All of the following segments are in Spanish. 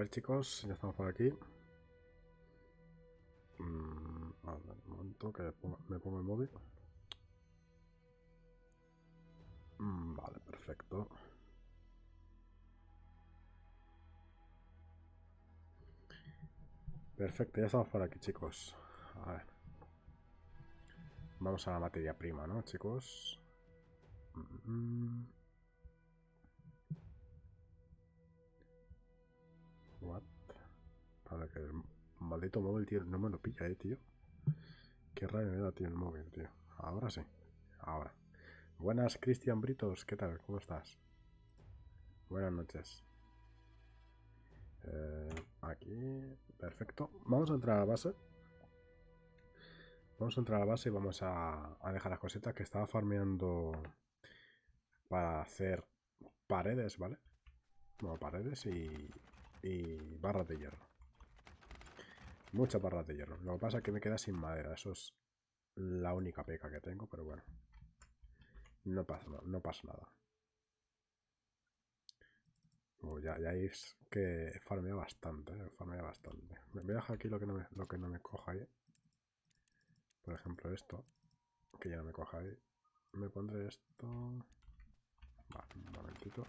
ver, chicos, ya estamos por aquí. Mm, a ver, un momento que me pongo el móvil. Mm, vale, perfecto. Perfecto, ya estamos por aquí, chicos. A ver. Vamos a la materia prima, ¿no, chicos? Mm, What? Para que el maldito móvil, tío, no me lo pilla, eh, tío. Qué rabia me da, tío, el móvil, tío. Ahora sí. Ahora. Buenas, Cristian Britos. ¿Qué tal? ¿Cómo estás? Buenas noches. Eh, aquí. Perfecto. Vamos a entrar a la base. Vamos a entrar a la base y vamos a, dejar las cositas que estaba farmeando para hacer paredes, ¿vale? No, paredes y, y barra de hierro. mucha barra de hierro. Lo que pasa es que me queda sin madera. Eso es la única peca que tengo, pero bueno. No pasa, no pasa nada. Oh, ya, ya es que farmea bastante, eh, farmea bastante. Me, deja aquí lo que no me, lo que no me coja ahí. Por ejemplo esto, que ya no me coja ahí. Me pondré esto... un momentito.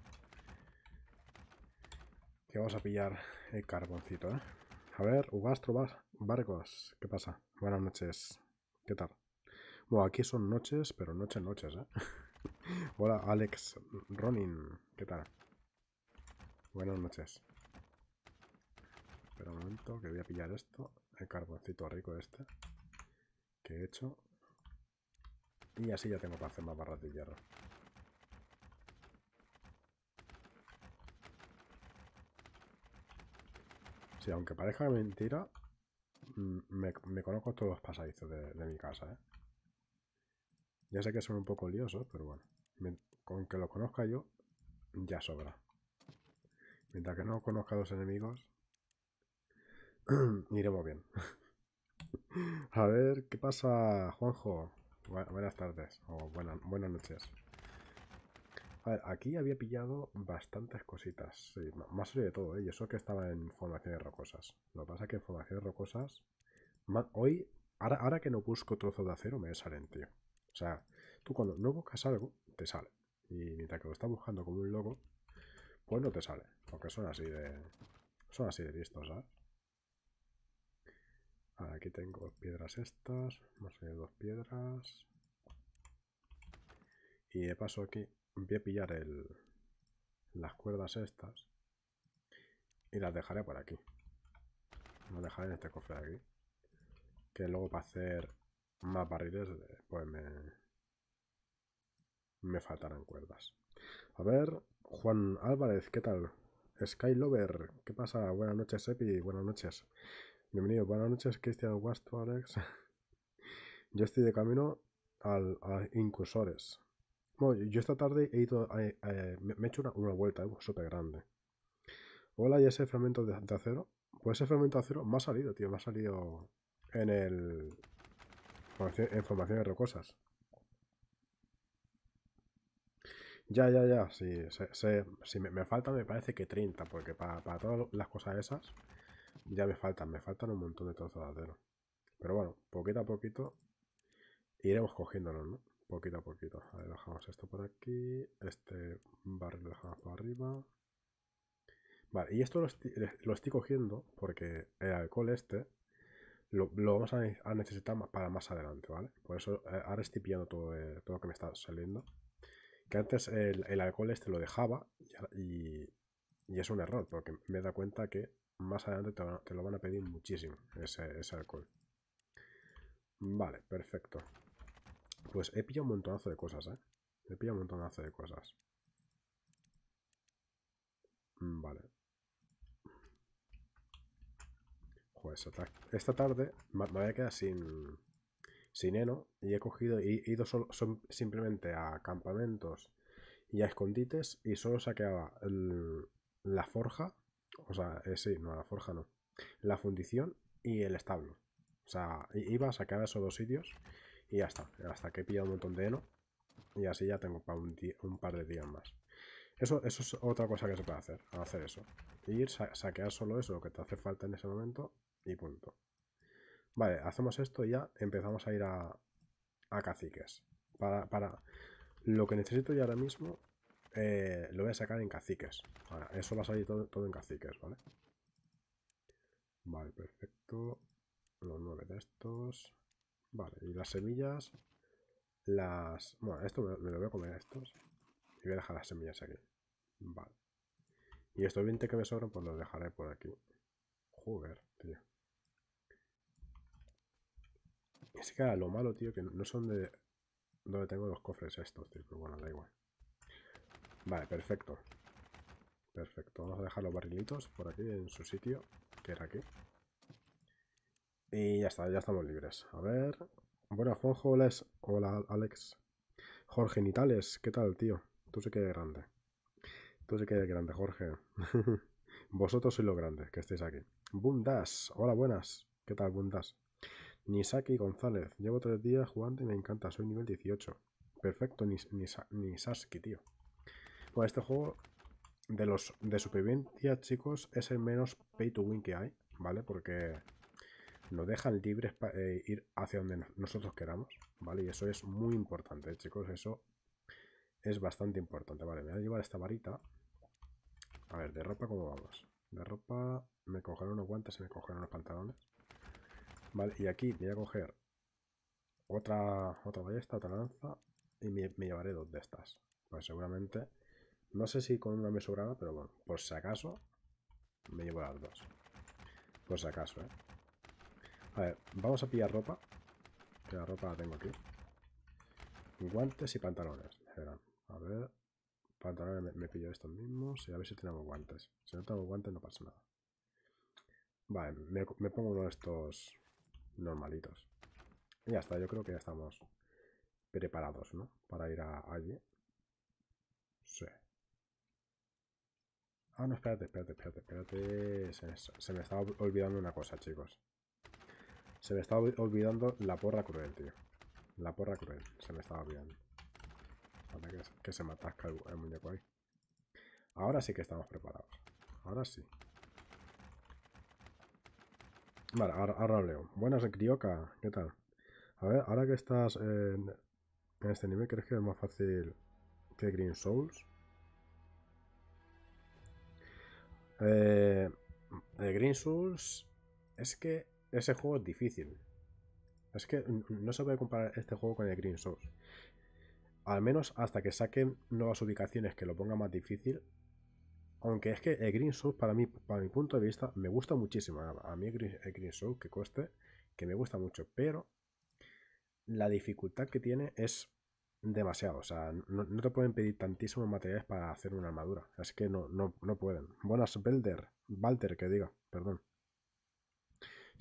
Que vamos a pillar el carboncito, ¿eh? A ver, Ugastro Barcos, ¿qué pasa? Buenas noches, ¿qué tal? Bueno, aquí son noches, pero noche, noches, ¿eh? Hola, Alex Ronin, ¿qué tal? Buenas noches. Espera un momento, que voy a pillar esto, el carboncito rico este, que he hecho. Y así ya tengo para hacer más barras de hierro. Sí, aunque parezca mentira, mm, me, conozco todos los pasadizos de, mi casa, ¿eh? Ya sé que son un poco liosos, pero bueno. con que lo conozca yo, ya sobra. Mientras que no conozca a los enemigos, iremos bien. a ver, ¿qué pasa, Juanjo? buenas tardes, o buenas noches. A ver, aquí había pillado bastantes cositas. más sobre todo, ¿eh? y eso que estaba en formaciones rocosas. Lo que pasa es que en formaciones rocosas. Hoy, ahora, que no busco trozo de acero, me salen, tío. O sea, tú cuando no buscas algo, te sale. Y mientras que lo estás buscando como un logo, pues no te sale. Porque son así de. Son así de listos, ¿sabes? aquí tengo piedras estas. Más de dos piedras. Y de paso aquí voy a pillar el, las cuerdas estas y las dejaré por aquí. Las dejaré en este cofre de aquí. Que luego para hacer más barriles, pues me, faltarán cuerdas. A ver, Juan Álvarez, ¿qué tal? Skylover, ¿qué pasa? Buenas noches, Epi, buenas noches. Bienvenido, buenas noches, Cristian Guasto, Alex. Yo estoy de camino al, a Incursores yo esta tarde he eh, eh, me he hecho una, vuelta eh, súper grande. Hola, ¿y ese fragmento de, acero? Pues ese fragmento de acero me ha salido, tío, me ha salido en el... en de rocosas. Ya, ya, ya, Si me, falta me parece que 30, porque para, todas las cosas esas ya me faltan, me faltan un montón de trozos de acero. Pero bueno, poquito a poquito iremos cogiéndolos, ¿no? poquito a poquito. dejamos esto por aquí, este barril lo dejamos para arriba. Vale, y esto lo estoy, cogiendo porque el alcohol este lo, vamos a, necesitar para más adelante, ¿vale? Por eso eh, ahora estoy pillando todo, eh, todo lo que me está saliendo. Que antes el, alcohol este lo dejaba y, es un error, porque me da cuenta que más adelante te, lo van a pedir muchísimo ese alcohol. Vale, perfecto. Pues he pillado un montonazo de cosas, ¿eh? He pillado un montonazo de cosas. Mm, vale. Pues esta tarde me había quedado sin, sin heno y he cogido y he ido simplemente a campamentos y a escondites y solo saqueaba la forja, o sea, eh, sí, no, la forja no, la fundición y el establo. O sea, iba a sacar esos dos sitios y ya está, hasta que he pillado un montón de heno. Y así ya tengo para un, par de días más. Eso, eso es otra cosa que se puede hacer, hacer eso. Ir, saquear solo eso, lo que te hace falta en ese momento y punto. Vale, hacemos esto y ya empezamos a ir a, caciques. Para, para, lo que necesito yo ahora mismo eh, lo voy a sacar en caciques. eso va a salir todo, todo en caciques, ¿vale? Vale, perfecto. Los nueve de estos. Vale, y las semillas las... Bueno, esto me, lo voy a comer a estos. Y voy a dejar las semillas aquí. Vale. Y estos 20 que me sobran, pues los dejaré por aquí. Joder, tío. Es que lo malo, tío, que no son de... Donde tengo los cofres estos, tío. Pero bueno, da igual. Vale, perfecto. Perfecto. Vamos a dejar los barrilitos por aquí en su sitio. Que era aquí. Y ya está, ya estamos libres. A ver. Bueno, Juanjo, hola, Alex. Jorge Nitales, ¿qué tal, tío? Tú se que grande. Tú se que grande, Jorge. Vosotros sois los grandes que estáis aquí. Bundas, hola, buenas. ¿Qué tal, Bundas? Nisaki González, llevo tres días jugando y me encanta, soy nivel 18. Perfecto, Nisaki, tío. Bueno, pues este juego de los de supervivencia, chicos, es el menos pay to win que hay, ¿vale? Porque nos dejan libres para eh, ir hacia donde nosotros queramos, ¿vale? Y eso es muy importante, ¿eh, chicos, eso es bastante importante. Vale, me voy a llevar esta varita. A ver, de ropa, ¿cómo vamos? De ropa me cogeré unos guantes y me cogeré unos pantalones. Vale, y aquí voy a coger otra, otra ballesta, otra lanza y me, llevaré dos de estas. Pues seguramente, no sé si con una me sobraba, pero bueno, por si acaso me llevo las dos. Por si acaso, ¿eh? A ver, vamos a pillar ropa. Que la ropa la tengo aquí. Guantes y pantalones. A ver. Pantalones me, pillo estos mismos. Y a ver si tenemos guantes. Si no tengo guantes no pasa nada. Vale, me, pongo uno de estos normalitos. Y ya está, yo creo que ya estamos preparados, ¿no? Para ir a allí. Sí. Ah, no, espérate, espérate, espérate, espérate. Se, se, me estaba olvidando una cosa, chicos. Se me estaba olvidando la porra cruel, tío. La porra cruel, se me estaba olvidando. Que, que, se me atasca el, muñeco ahí. Ahora sí que estamos preparados. Ahora sí. Vale, ahora, leo. Buenas, Crioca. ¿Qué tal? A ver, ahora que estás en, este nivel, ¿crees que es más fácil que Green Souls? Eh, Green Souls es que ese juego es difícil. Es que no se puede comparar este juego con el Green Souls. Al menos hasta que saquen nuevas ubicaciones que lo pongan más difícil. Aunque es que el Green Souls, para mí, para mi punto de vista, me gusta muchísimo. A mí el Green, Souls, que coste, que me gusta mucho. Pero la dificultad que tiene es demasiado. O sea, no, te pueden pedir tantísimos materiales para hacer una armadura. Así que no, no, pueden. Buenas, Belder. Walter, que diga, perdón.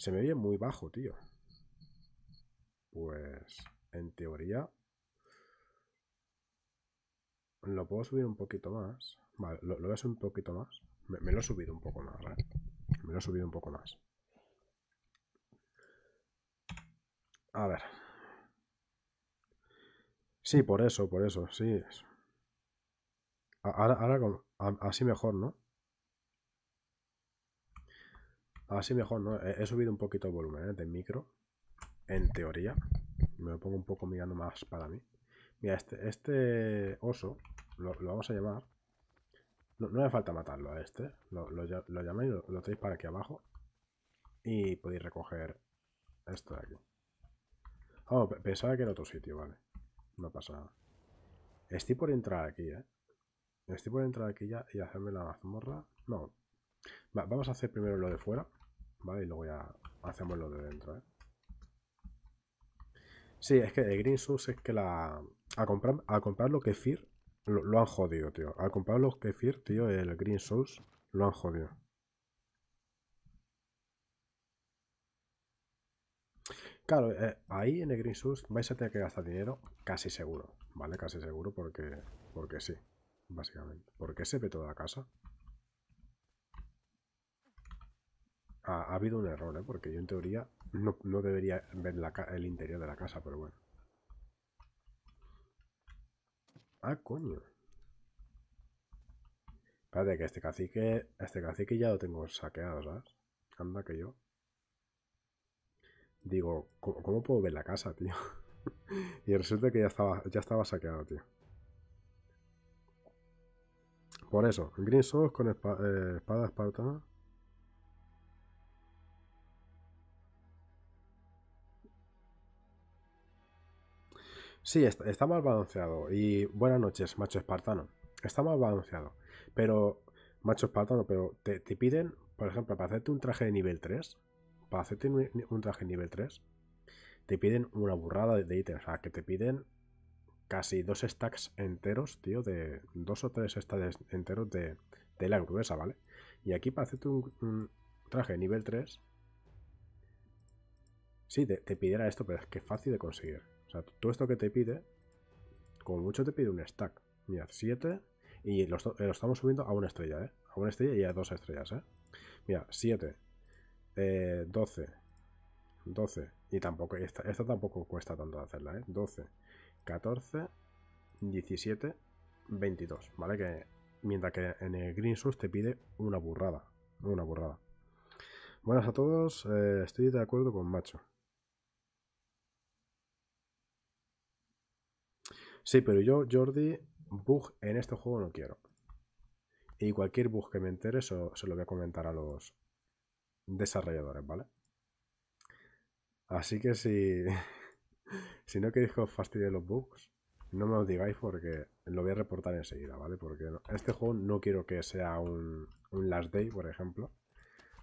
Se me oye muy bajo, tío. Pues en teoría lo puedo subir un poquito más. Vale, lo, voy a subir un poquito más. Me, lo he subido un poco más, Me lo he subido un poco más. A ver. Sí, por eso, por eso, sí. ahora así mejor, ¿no? Así mejor, ¿no? He, subido un poquito el volumen ¿eh? micro, en teoría. Me lo pongo un poco mirando más para mí. Mira, este, este oso, lo, vamos a llamar. No, me falta matarlo a este. Lo, lo, lo llamáis, lo, tenéis para aquí abajo. Y podéis recoger esto de aquí. Oh, pensaba que era otro sitio, vale. No pasa nada. Estoy por entrar aquí, ¿eh? Estoy por entrar aquí ya y hacerme la mazmorra. No. vamos a hacer primero lo de fuera. ¿vale? Y luego ya hacemos lo de dentro, ¿eh? Sí, es que el Green Source es que la... A comprar, comprar lo que lo, han jodido, tío. Al comprar los Kefir, tío, el Green source lo han jodido. Claro, eh, ahí en el Green source vais a tener que gastar dinero casi seguro, ¿vale? Casi seguro porque, porque sí, básicamente. Porque se ve toda la casa. ha, habido un error, ¿eh? porque yo en teoría no, debería ver el interior de la casa, pero bueno. Ah, coño. Espérate, que este cacique, este cacique ya lo tengo saqueado, ¿sabes? Anda que yo. Digo, ¿cómo, puedo ver la casa, tío? y resulta que ya estaba, ya estaba saqueado, tío. Por eso, Green Souls con eh, espada, eh, Sí, está, mal balanceado. Y buenas noches, macho espartano. Está mal balanceado. Pero, macho espartano, pero te, piden, por ejemplo, para hacerte un traje de nivel 3, para hacerte un, traje de nivel 3, te piden una burrada de, ítems. O sea, que te piden casi dos stacks enteros, tío, de dos o tres stacks enteros de la gruesa, ¿vale? Y aquí para hacerte un, traje de nivel 3, sí, te, te pidiera esto, pero es que es fácil de conseguir. O sea, todo esto que te pide, como mucho te pide un stack. Mira, 7 y eh, lo, estamos subiendo a una estrella, ¿eh? A una estrella y a dos estrellas, ¿eh? Mira, 7, 12, 12. Y tampoco, esta, tampoco cuesta tanto hacerla, ¿eh? 12, 14, 17, 22, ¿vale? Que mientras que en el Green Source te pide una burrada, una burrada. Buenas a todos, eh, estoy de acuerdo con Macho. Sí, pero yo, Jordi, bug en este juego no quiero. Y cualquier bug que me entere, se lo voy a comentar a los desarrolladores, ¿vale? Así que si, si no queréis que os fastidie los bugs, no me lo digáis porque lo voy a reportar enseguida, ¿vale? Porque este juego no quiero que sea un, last day, por ejemplo.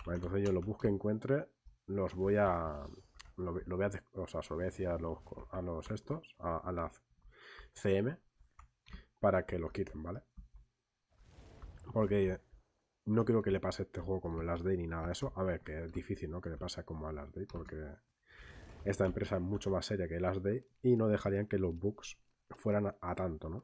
entonces yo los bugs que encuentre los voy a... Lo, voy a o sea, os voy a decir a los, estos, a, las CM para que lo quiten, ¿vale? Porque no creo que le pase este juego como el Last Day ni nada de eso. A ver, que es difícil, ¿no? Que le pase como el Last Day porque esta empresa es mucho más seria que el Last Day y no dejarían que los bugs fueran a, tanto, ¿no?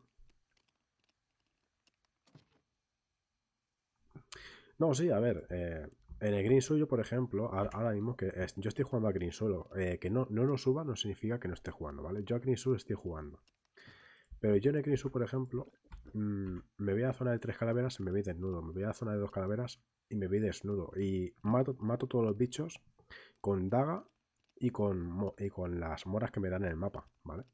No, sí, a ver, eh, en el Green Solo, por ejemplo, ahora mismo que yo estoy jugando a Green Solo, eh, que no, no lo suba no significa que no esté jugando, ¿vale? Yo a Green Solo estoy jugando. Pero yo en el por ejemplo, mm, me voy a la zona de tres calaveras y me voy desnudo. Me voy a la zona de dos calaveras y me voy desnudo. Y mato, mato todos los bichos con daga y con, con las moras que me dan en el mapa, ¿vale?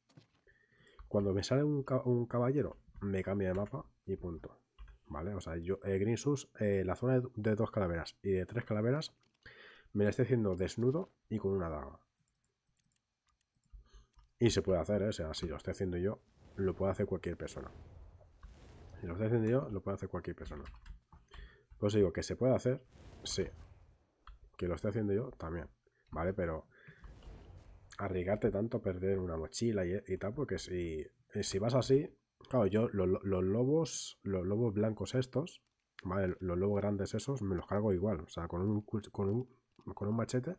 Cuando me sale un, caballero, me cambia de mapa y punto. ¿Vale? O sea, yo, eh, Green eh, la zona de, dos calaveras y de tres calaveras, me la estoy haciendo desnudo y con una daga. Y se puede hacer, ¿eh? O sea, si lo estoy haciendo yo, lo puede hacer cualquier persona. Si lo estoy haciendo yo, lo puede hacer cualquier persona. Pues digo que se puede hacer, sí. Que lo esté haciendo yo, también. ¿Vale? Pero arriesgarte tanto a perder una mochila y, tal, porque si, vas así, claro, yo los lobos, los lobos blancos estos, ¿vale? Los lobos grandes esos, me los cargo igual, o sea, con un, con un, con un machete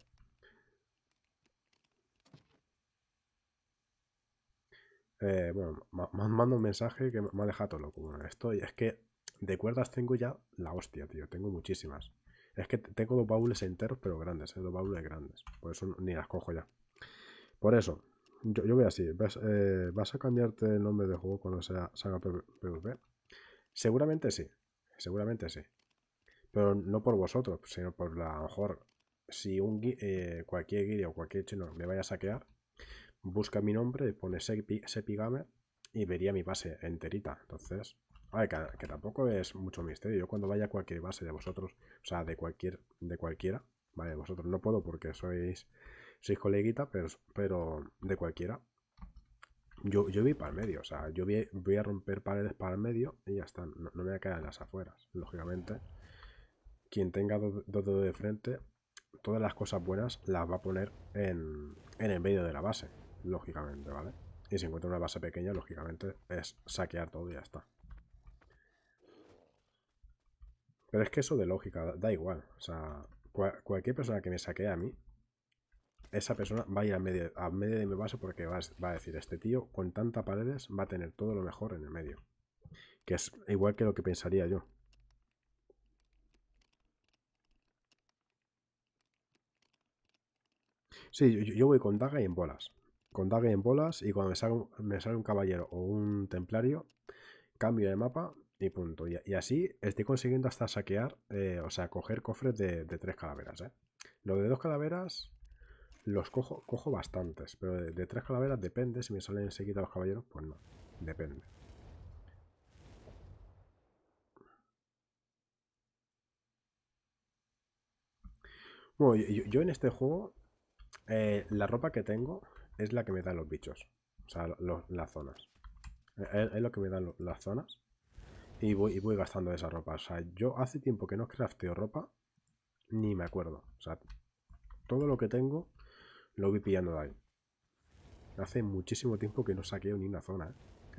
Eh, bueno, me un mensaje que me ha dejado loco. estoy, es que de cuerdas tengo ya la hostia, tío, tengo muchísimas. Es que tengo dos baúles enteros, pero grandes, eh, dos baúles grandes. Por eso ni las cojo ya. Por eso, yo, voy así. Eh, ¿Vas, a cambiarte el nombre de juego cuando sea Saga PvP? Seguramente sí, seguramente sí. Pero no por vosotros, sino por la, lo mejor si un, cualquier guía o cualquier chino me vaya a saquear, busca mi nombre, pone Sepigame y vería mi base enterita. Entonces, que, tampoco es mucho misterio. Yo cuando vaya a cualquier base de vosotros, o sea, de cualquier, de cualquiera, vale, vosotros no puedo porque sois, sois coleguita, pero, pero de cualquiera. Yo, yo vi para el medio, o sea, yo voy a romper paredes para el medio y ya está, no, me voy a quedar en las afueras, lógicamente. Quien tenga dos dedos de frente, todas las cosas buenas las va a poner en el medio de la base lógicamente, ¿vale? Y si encuentra una base pequeña, lógicamente es saquear todo y ya está. Pero es que eso de lógica, da, igual. O sea, cualquier persona que me saquee a mí, esa persona va a ir a medio, de mi base porque va, a decir, este tío con tantas paredes va a tener todo lo mejor en el medio. Que es igual que lo que pensaría yo. Sí, yo voy con daga y en bolas con dague en bolas y cuando me sale, un, me sale un caballero o un templario, cambio de mapa y punto. Y, así estoy consiguiendo hasta saquear, eh, o sea, coger cofres de, tres calaveras. ¿eh? Lo de dos calaveras los cojo, cojo bastantes, pero de, tres calaveras depende. Si me salen enseguida los caballeros, pues no, depende. Bueno, yo, en este juego, eh, la ropa que tengo es la que me dan los bichos. O sea, las zonas. Es, lo que me dan las zonas. Y voy, y voy gastando esa ropa. O sea, yo hace tiempo que no crafteo ropa. Ni me acuerdo. O sea, todo lo que tengo lo voy pillando de ahí. Hace muchísimo tiempo que no saqueo ni una zona. ¿eh?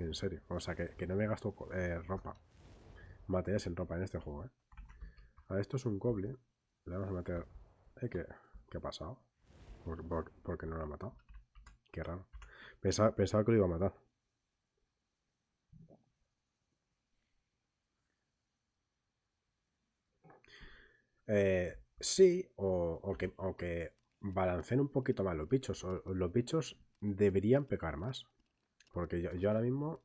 En serio. O sea, que, no me gasto eh, ropa. Materiales en ropa en este juego. ¿eh? A esto es un coble. Le vamos a meter... Eh, ¿Qué, ha pasado? porque no lo ha matado. Qué raro. Pensaba, que lo iba a matar. Eh, sí, o, que, o, balanceen un poquito más los bichos. los bichos deberían pegar más. Porque yo, ahora mismo,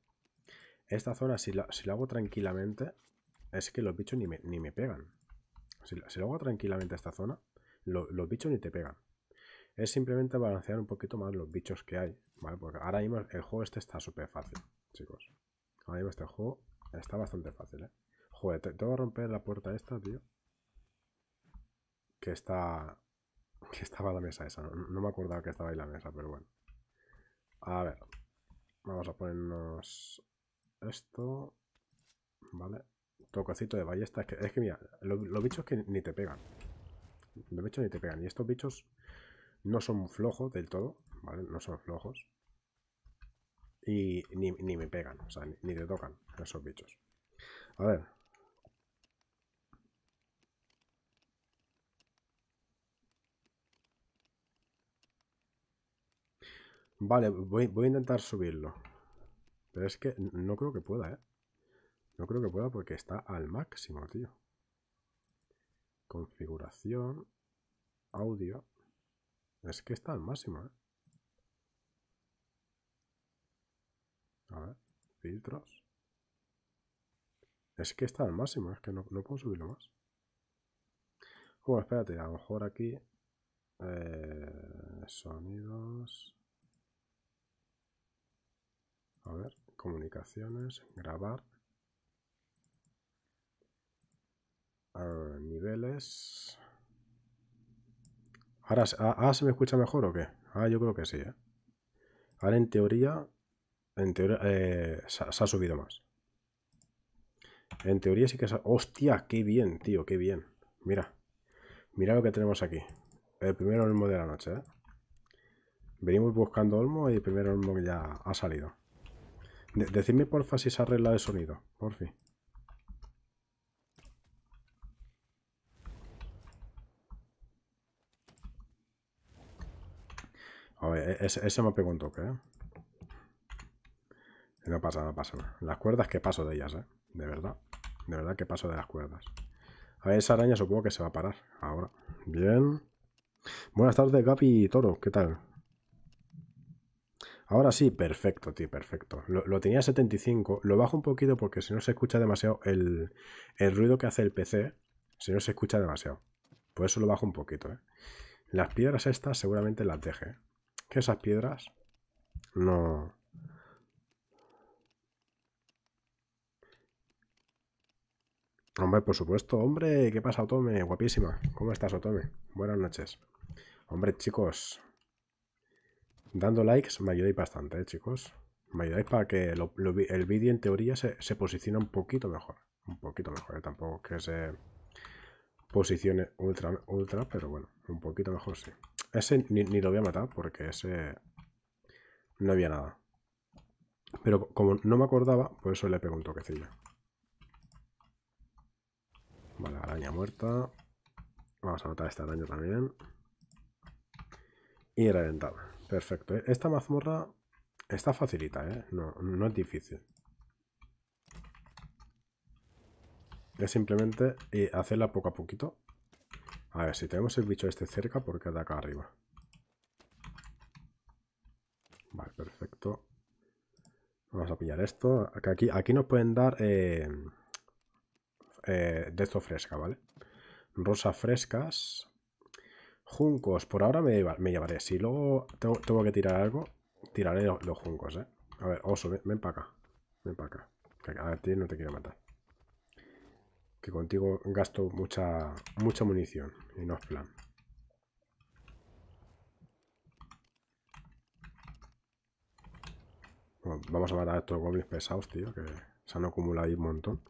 esta zona, si la, hago tranquilamente, es que los bichos ni me, pegan. Si, si, lo hago tranquilamente esta zona, los bichos ni te pegan es simplemente balancear un poquito más los bichos que hay, ¿vale? Porque ahora mismo el juego este está súper fácil, chicos. Ahora mismo este juego está bastante fácil, ¿eh? Joder, tengo que romper la puerta esta, tío. Que está... Que estaba la mesa esa. No, me acordaba que estaba ahí la mesa, pero bueno. A ver. Vamos a ponernos esto. Vale. Tococito de ballesta. Es que, mira, los bichos que ni te pegan. Los bichos ni te pegan. Y estos bichos no son flojos del todo, ¿vale? No son flojos. Y ni, me pegan, o sea, ni, te tocan esos bichos. A ver, Vale, voy, voy, a intentar subirlo. Pero es que no creo que pueda, ¿eh? No creo que pueda porque está al máximo, tío. Configuración. Audio. Es que está al máximo, ¿eh? A ver, filtros. Es que está al máximo, es que no, puedo subirlo más. Bueno, espérate, a lo mejor aquí... Eh, sonidos... A ver, comunicaciones, grabar. Ah, niveles... Ah, ahora, se me escucha mejor o qué? Ah, yo creo que sí, ¿eh? Ahora en teoría, en teoría eh, se, ha subido más. En teoría sí que se ha... ¡Hostia! ¡Qué bien, tío! ¡Qué bien! Mira. Mira lo que tenemos aquí. El primer olmo de la noche, ¿eh? Venimos buscando olmo y el primer olmo ya ha salido. De decidme porfa si se arregla el sonido. Por fin. A ver, e-, ese, me preguntó un toque, No pasa, no pasa. Las cuerdas que paso de ellas, ¿eh? De verdad. De verdad que paso de las cuerdas. A ver, esa araña supongo que se va a parar ahora. Bien. Buenas tardes, Gapi Toro. ¿Qué tal? Ahora sí, perfecto, tío, perfecto. Lo, tenía 75. Lo bajo un poquito porque si no se escucha demasiado el, el ruido que hace el PC. Si no se escucha demasiado. Por eso lo bajo un poquito, ¿eh? Las piedras estas seguramente las deje. ¿eh? esas piedras no... Hombre, por supuesto, hombre, ¿qué pasa, Otome? Guapísima. ¿Cómo estás, Otome? Buenas noches. Hombre, chicos, dando likes me ayudáis bastante, eh, chicos. Me ayudáis para que el vídeo en teoría se, se posicione un poquito mejor. Un poquito mejor, eh, tampoco que se posiciones ultra, ultra, pero bueno, un poquito mejor sí. Ese ni, lo voy a matar porque ese no había nada. Pero como no me acordaba, por eso le pego un toquecillo. Vale, araña muerta. Vamos a matar este esta araña también. Y reventada. Perfecto. ¿eh? Esta mazmorra está facilita, ¿eh? No, no es difícil. Es simplemente eh, hacerla poco a poquito. A ver, si tenemos el bicho este cerca, porque de acá arriba. Vale, perfecto. Vamos a pillar esto. Aquí, aquí nos pueden dar eh, eh, de esto fresca, ¿vale? Rosas frescas. Juncos. Por ahora me, llevaré. Si luego tengo, que tirar algo, tiraré los, juncos, ¿eh? A ver, oso, ven, para acá. Ven para acá. A ver, tío, no te quiero matar que contigo gasto mucha, mucha munición y no es plan. vamos a matar a estos goblins pesados, tío, que se han acumulado ahí un montón.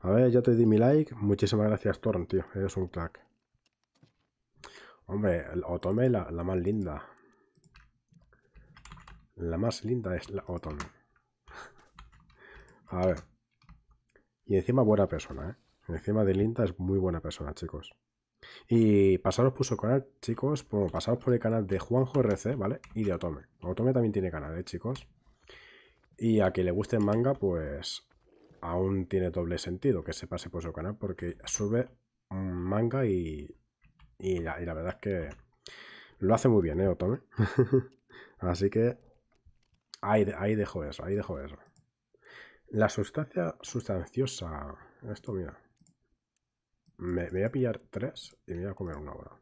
A ver, ya te di mi like. Muchísimas gracias, Torn, tío. Eres un crack. Hombre, Otome la, la más linda. La más linda es la Otome. A ver. Y encima buena persona, ¿eh? Encima de Linda es muy buena persona, chicos. Y pasaros por su canal, chicos, por, pasaros por el canal de Juanjo RC, ¿vale? Y de Otome. Otome también tiene canal, ¿eh, chicos? Y a quien le guste el manga, pues aún tiene doble sentido que se pase por su canal porque sube manga y, y, la, verdad es que lo hace muy bien, ¿eh, Otome? Así que ahí, ahí dejo eso, ahí dejo eso. La sustancia sustanciosa, esto mira, me, voy a pillar tres y me voy a comer una ahora.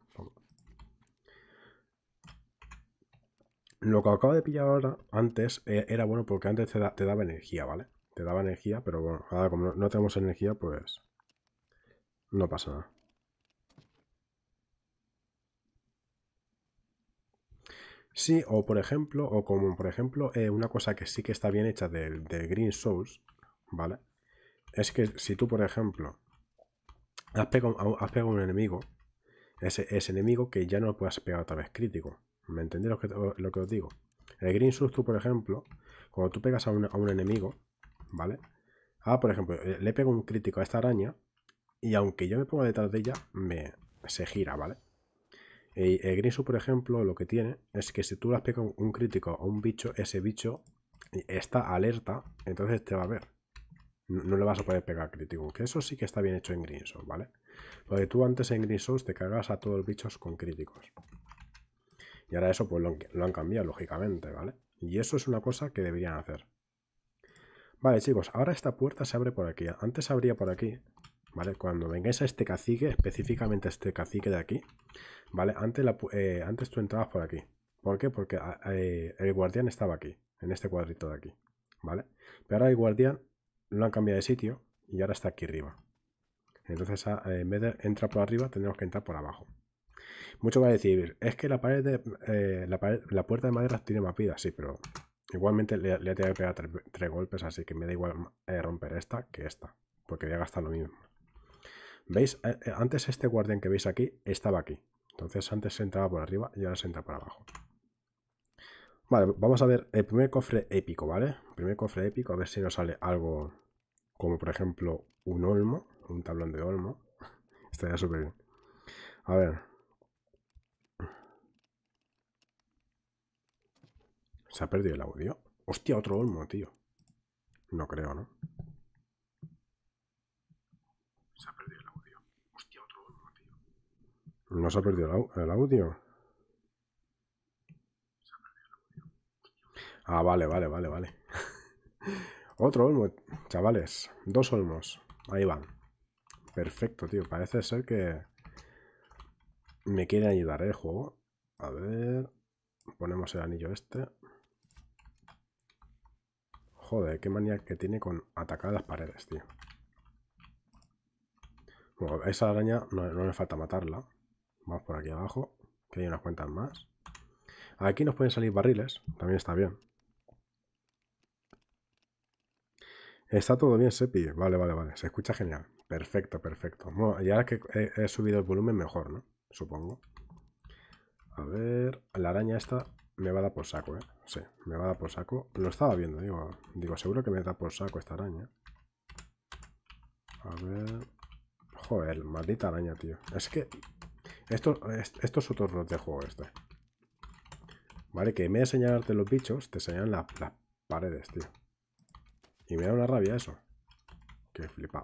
Lo que acabo de pillar ahora, antes, eh, era bueno porque antes te, daba energía, ¿vale? Te daba energía, pero bueno, ahora como no, tenemos energía, pues no pasa nada. Sí, o por ejemplo, o como por ejemplo, eh, una cosa que sí que está bien hecha del, Green Souls, ¿vale? Es que si tú, por ejemplo, has pegado, un enemigo. Ese, enemigo que ya no puedes pegar otra vez crítico. ¿Me entendéis lo que, lo que os digo? El Green tú, por ejemplo, cuando tú pegas a un, enemigo, ¿vale? Ah, por ejemplo, eh, le pego un crítico a esta araña y aunque yo me ponga detrás de ella, me, se gira, ¿vale? El, el Grinsu, por ejemplo, lo que tiene es que si tú le has pegado un crítico a un bicho, ese bicho está alerta, entonces te va a ver. No, le vas a poder pegar crítico, que eso sí que está bien hecho en Souls, ¿vale? Porque tú antes en Souls te cagas a todos los bichos con críticos. Y ahora eso pues lo han, cambiado, lógicamente, ¿vale? Y eso es una cosa que deberían hacer. Vale, chicos, ahora esta puerta se abre por aquí. Antes se abría por aquí, ¿vale? Cuando vengáis a este cacique, específicamente a este cacique de aquí, ¿vale? Antes, eh, antes tú entrabas por aquí. ¿Por qué? Porque ah, eh, el guardián estaba aquí, en este cuadrito de aquí, ¿vale? Pero ahora el guardián lo han cambiado de sitio y ahora está aquí arriba. Entonces, eh, en vez de entrar por arriba, tenemos que entrar por abajo. Mucho va a decir, es que la pared de, eh, la, puerta de madera tiene más vida, sí, pero igualmente le, he tenido que pegar tres, golpes, así que me da igual eh, romper esta que esta, porque voy a gastar lo mismo. ¿Veis? antes este guardián que veis aquí estaba aquí. Entonces antes se entraba por arriba y ahora se entra por abajo. Vale, vamos a ver el primer cofre épico, ¿vale? El primer cofre épico, a ver si nos sale algo como, por ejemplo, un olmo, un tablón de olmo. Estaría súper bien. A ver. ¿Se ha perdido el audio? Hostia, otro olmo, tío. No creo, ¿no? Se ha perdido el audio. Hostia, otro olmo, tío. ¿No se ha perdido el audio? Ah, vale, vale, vale, vale. Otro olmo, chavales. Dos olmos. Ahí van. Perfecto, tío. Parece ser que me quiere ayudar eh, el juego. A ver. Ponemos el anillo este. Joder, qué manía que tiene con atacar las paredes, tío. Bueno, esa araña no, no le falta matarla. Vamos por aquí abajo, que hay unas cuentas más. Aquí nos pueden salir barriles, también está bien. Está todo bien, Sepi. Vale, vale, vale. Se escucha genial. Perfecto, perfecto. Bueno, ya que he, subido el volumen, mejor, ¿no? Supongo. A ver. La araña esta me va a dar por saco, ¿eh? Sí, me va a dar por saco. Lo estaba viendo, digo. Digo, seguro que me da por saco esta araña. A ver. Joder, maldita araña, tío. Es que. Esto, esto es otro rol de juego este. Vale, que en vez de señalarte los bichos, te enseñan las paredes, tío. Y me da una rabia eso. Qué flipa.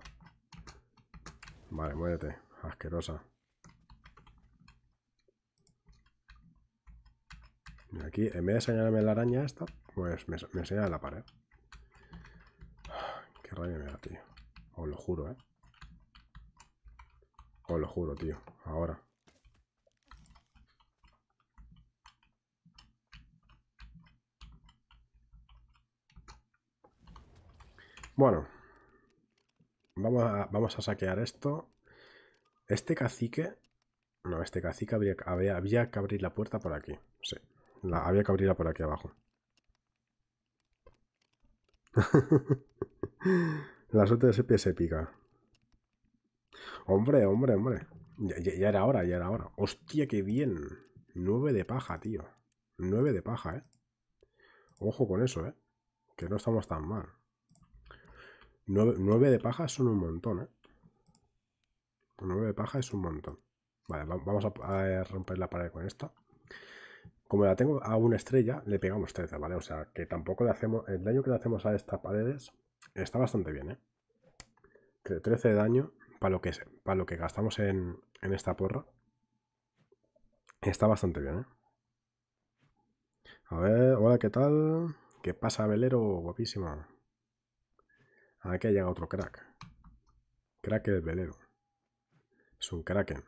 Vale, muévete. Asquerosa. aquí, en vez de enseñarme la araña esta, pues me, me señala la pared. Qué rabia me da, tío. Os lo juro, ¿eh? Os lo juro, tío. Ahora. Bueno. Vamos a, saquear esto. Este cacique... No, este cacique había, que abrir la puerta por aquí. Sí. había que abrirla por aquí abajo. la suerte de pie es épica. Hombre, hombre, hombre. Ya, era hora, ya era hora. Hostia, qué bien. Nueve de paja, tío. Nueve de paja, ¿eh? Ojo con eso, ¿eh? Que no estamos tan mal. 9, de paja son un montón, ¿eh? 9 de paja es un montón. Vale, vamos a, romper la pared con esta. Como la tengo a una estrella, le pegamos 13, ¿vale? O sea, que tampoco le hacemos... El daño que le hacemos a estas paredes está bastante bien, ¿eh? 13 de daño para lo que, para lo que gastamos en, en esta porra. Está bastante bien, ¿eh? A ver, hola, ¿qué tal? ¿Qué pasa, velero? Guapísima. Ah, aquí llega otro crack. Crack del velero. Es un crack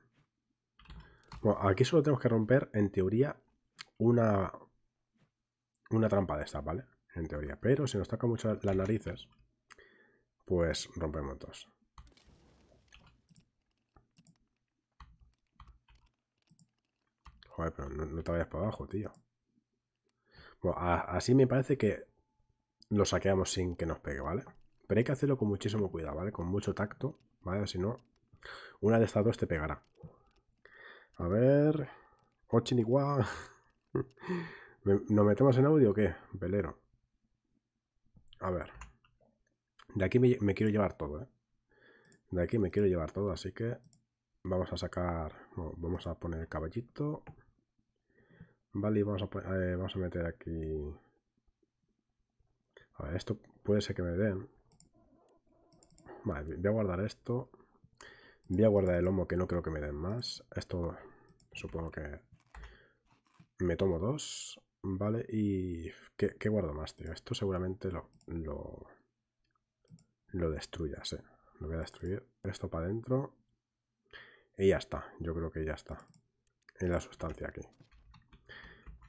Bueno, aquí solo tenemos que romper, en teoría, una, una trampa de estas, ¿vale? En teoría. Pero si nos toca mucho las narices, pues rompemos dos. Joder, pero no, te vayas para abajo, tío. Bueno, así me parece que lo saqueamos sin que nos pegue, ¿vale? vale pero hay que hacerlo con muchísimo cuidado, ¿vale? Con mucho tacto, ¿vale? Si no, una de estas dos te pegará. A ver... Ochinigua. ¿Nos metemos en audio o qué? Velero. A ver. De aquí me, quiero llevar todo, ¿eh? De aquí me quiero llevar todo, así que... Vamos a sacar... vamos a poner el caballito. Vale, y vamos a, eh, vamos a meter aquí... A ver, esto puede ser que me den. Vale, voy a guardar esto. Voy a guardar el lomo que no creo que me den más. Esto supongo que me tomo dos. Vale, y ¿qué, guardo más, tío? Esto seguramente lo, lo, lo destruya, sí. Lo voy a destruir. Esto para adentro. Y ya está. Yo creo que ya está. En la sustancia aquí.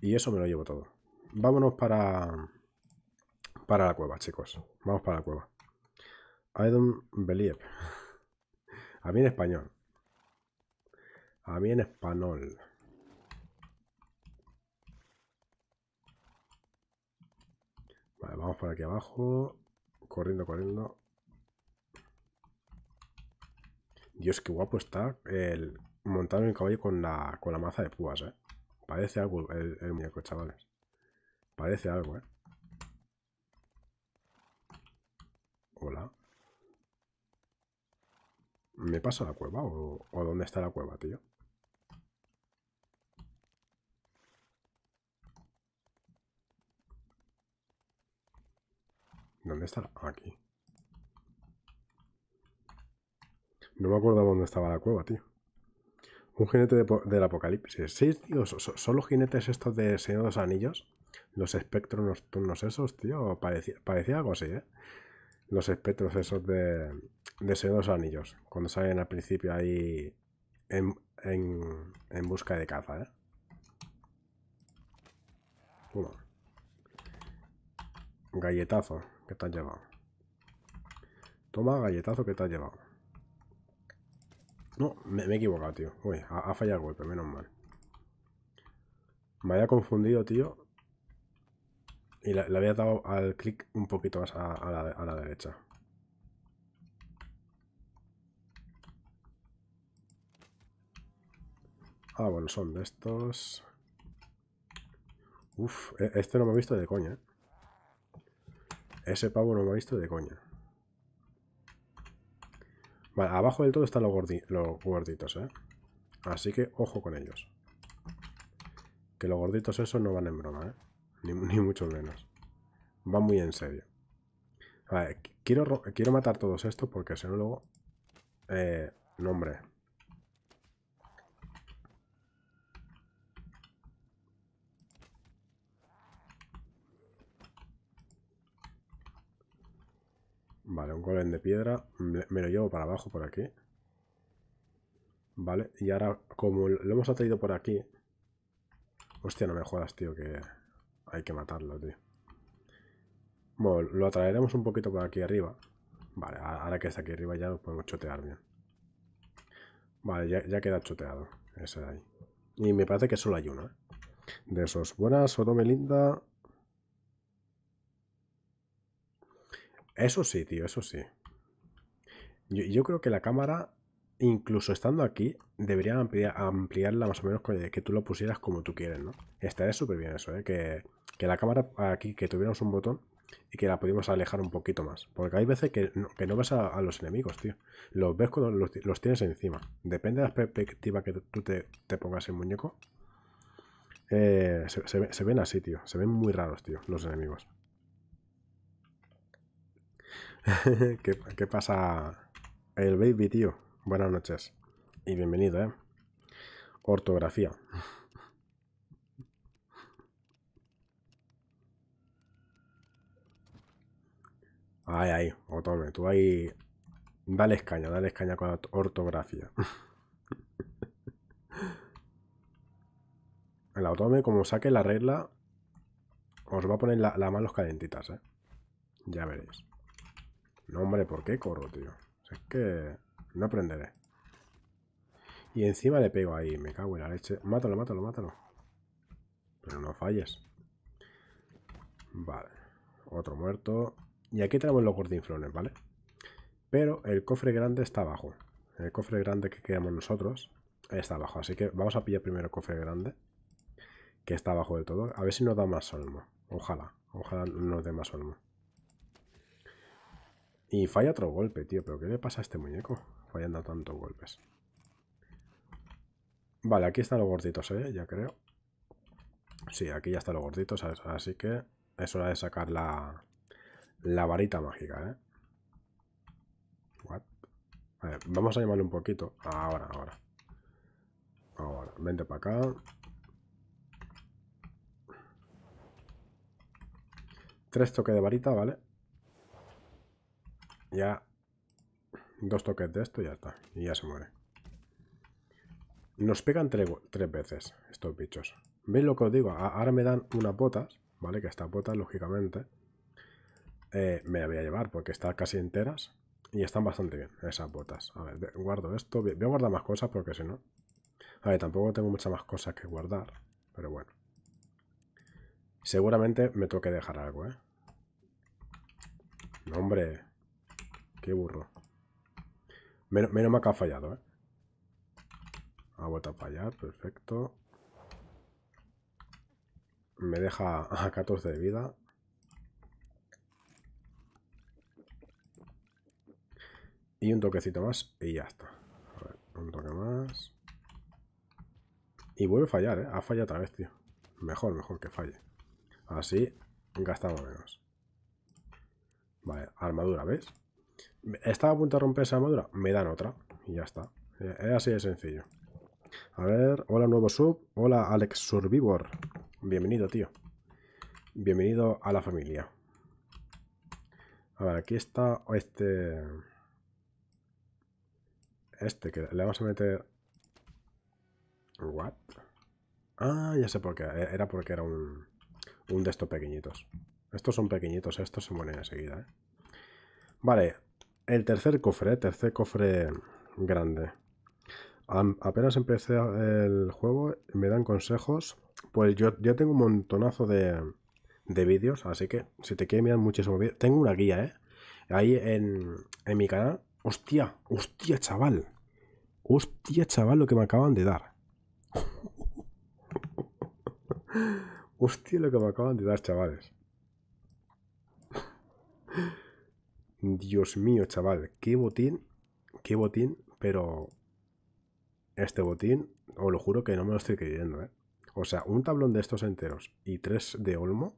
Y eso me lo llevo todo. Vámonos para, para la cueva, chicos. Vamos para la cueva. I don't believe. A mí en español. A mí en español. Vale, vamos por aquí abajo. Corriendo, corriendo. Dios, qué guapo está el montar en el caballo con la, con la maza de púas, eh. Parece algo el, el muñeco, chavales. Parece algo, eh. Hola. ¿Me paso a la cueva o, dónde está la cueva, tío? ¿Dónde está? Aquí. No me acuerdo dónde estaba la cueva, tío. Un jinete del apocalipsis. Sí, tío, son, los jinetes estos de Señor de los Anillos. Los espectros nocturnos esos, tío. Parecía, parecía algo así, ¿eh? Los espectros esos de, de dos Anillos, cuando salen al principio ahí en, busca de caza, ¿eh? Uno. Galletazo que te has llevado. Toma galletazo que te has llevado. No, me, he equivocado, tío. Uy, ha, fallado el golpe, menos mal. Me había confundido, tío. Y le, había dado al clic un poquito más a la derecha. Ah, bueno, son de estos. Uf, e, este no me ha visto de coña. Eh. Ese pavo no me ha visto de coña. Vale, abajo del todo están los, gorditos, ¿eh? Así que ojo con ellos. Que los gorditos esos no van en broma, ¿eh? Ni, mucho menos. Van muy en serio. A quiero, quiero matar todos estos porque si no luego... Eh, nombre. Vale, un golem de piedra. Me lo llevo para abajo por aquí. Vale, y ahora como lo hemos atraído por aquí... Hostia, no me jodas, tío, que hay que matarlo, tío. Bueno, lo atraeremos un poquito por aquí arriba. Vale, ahora que está aquí arriba ya lo podemos chotear bien. Vale, ya, queda choteado. Ese de ahí. Y me parece que solo hay uno, ¿eh? De esos. Buenas, linda... Eso sí, tío, eso sí. Yo, yo creo que la cámara, incluso estando aquí, Debería ampliar, ampliarla más o menos con, que tú lo pusieras como tú quieres, ¿no? Estaría súper bien eso, ¿eh? Que, la cámara aquí, que tuviéramos un botón y que la pudimos alejar un poquito más. Porque hay veces que no, que ves a, los enemigos, tío. Los ves cuando los, tienes encima. Depende de la perspectiva que tú te, pongas el muñeco. Eh, se ven así, tío. Se ven muy raros, tío, los enemigos. ¿Qué, pasa? El baby, tío. Buenas noches. Y bienvenido, ¿eh? Ortografía. Ay, ay, Otome, tú ahí... Dale escaña, dale escaña con la ortografía. El Otome, como saque la regla, os va a poner la, la manos calentitas, ¿eh? Ya veréis. No, hombre, ¿por qué corro, tío? es que no aprenderé. Y encima le pego ahí. Me cago en la leche. Mátalo, mátalo, mátalo. Pero no falles. Vale. Otro muerto. Y aquí tenemos los gordinflones, ¿vale? Pero el cofre grande está abajo. El cofre grande que creamos nosotros está abajo. Así que vamos a pillar primero el cofre grande. Que está abajo del todo. A ver si nos da más olmo. Ojalá. Ojalá nos dé más olmo. Y falla otro golpe, tío. ¿Pero qué le pasa a este muñeco? Fallando tantos golpes. Vale, aquí están los gorditos, ¿eh? Ya creo. Sí, aquí ya están los gorditos, ¿sabes? así que es hora de sacar la, la varita mágica, ¿eh? What? A ver, vamos a llamarle un poquito. Ahora, ahora. Ahora, vente para acá. Tres toques de varita, ¿vale? Ya dos toques de esto y ya está. Y ya se muere. Nos pegan tres veces estos bichos. ¿Veis lo que os digo? Ahora me dan unas botas, ¿vale? Que estas botas, lógicamente, eh, me voy a llevar porque están casi enteras. Y están bastante bien esas botas. A ver, guardo esto. Voy a guardar más cosas porque si no... A ver, tampoco tengo muchas más cosas que guardar. Pero bueno. Seguramente me toque dejar algo, ¿eh? No, hombre... Qué burro. menos mal que ha fallado, ¿eh? Ha vuelto a fallar, perfecto. Me deja a 14 de vida. Y un toquecito más y ya está. A ver, un toque más. Y vuelve a fallar, ¿eh? Ha fallado otra vez, tío. Mejor, mejor que falle. Así gastamos menos. Vale, armadura, ¿ves? estaba a punto de romper esa armadura, me dan otra y ya está. Eh, es así de sencillo. A ver, hola nuevo sub, hola Alex Survivor. Bienvenido, tío. Bienvenido a la familia. A ver, aquí está este... Este, que le vamos a meter... ¿What? Ah, ya sé por qué. Eh, era porque era un, un de estos pequeñitos. Estos son pequeñitos, estos se mueren enseguida, ¿eh? Vale, el tercer cofre, tercer cofre grande. apenas empecé el juego, me dan consejos. Pues yo tengo un montonazo de, de vídeos, así que si te quieres mirar tengo una guía, ¿eh? Ahí en, en mi canal. Hostia, hostia, chaval. Hostia, chaval, lo que me acaban de dar. Hostia, lo que me acaban de dar, chavales. Dios mío, chaval, qué botín, qué botín, pero este botín, os lo juro que no me lo estoy creyendo, ¿eh? O sea, un tablón de estos enteros y tres de Olmo,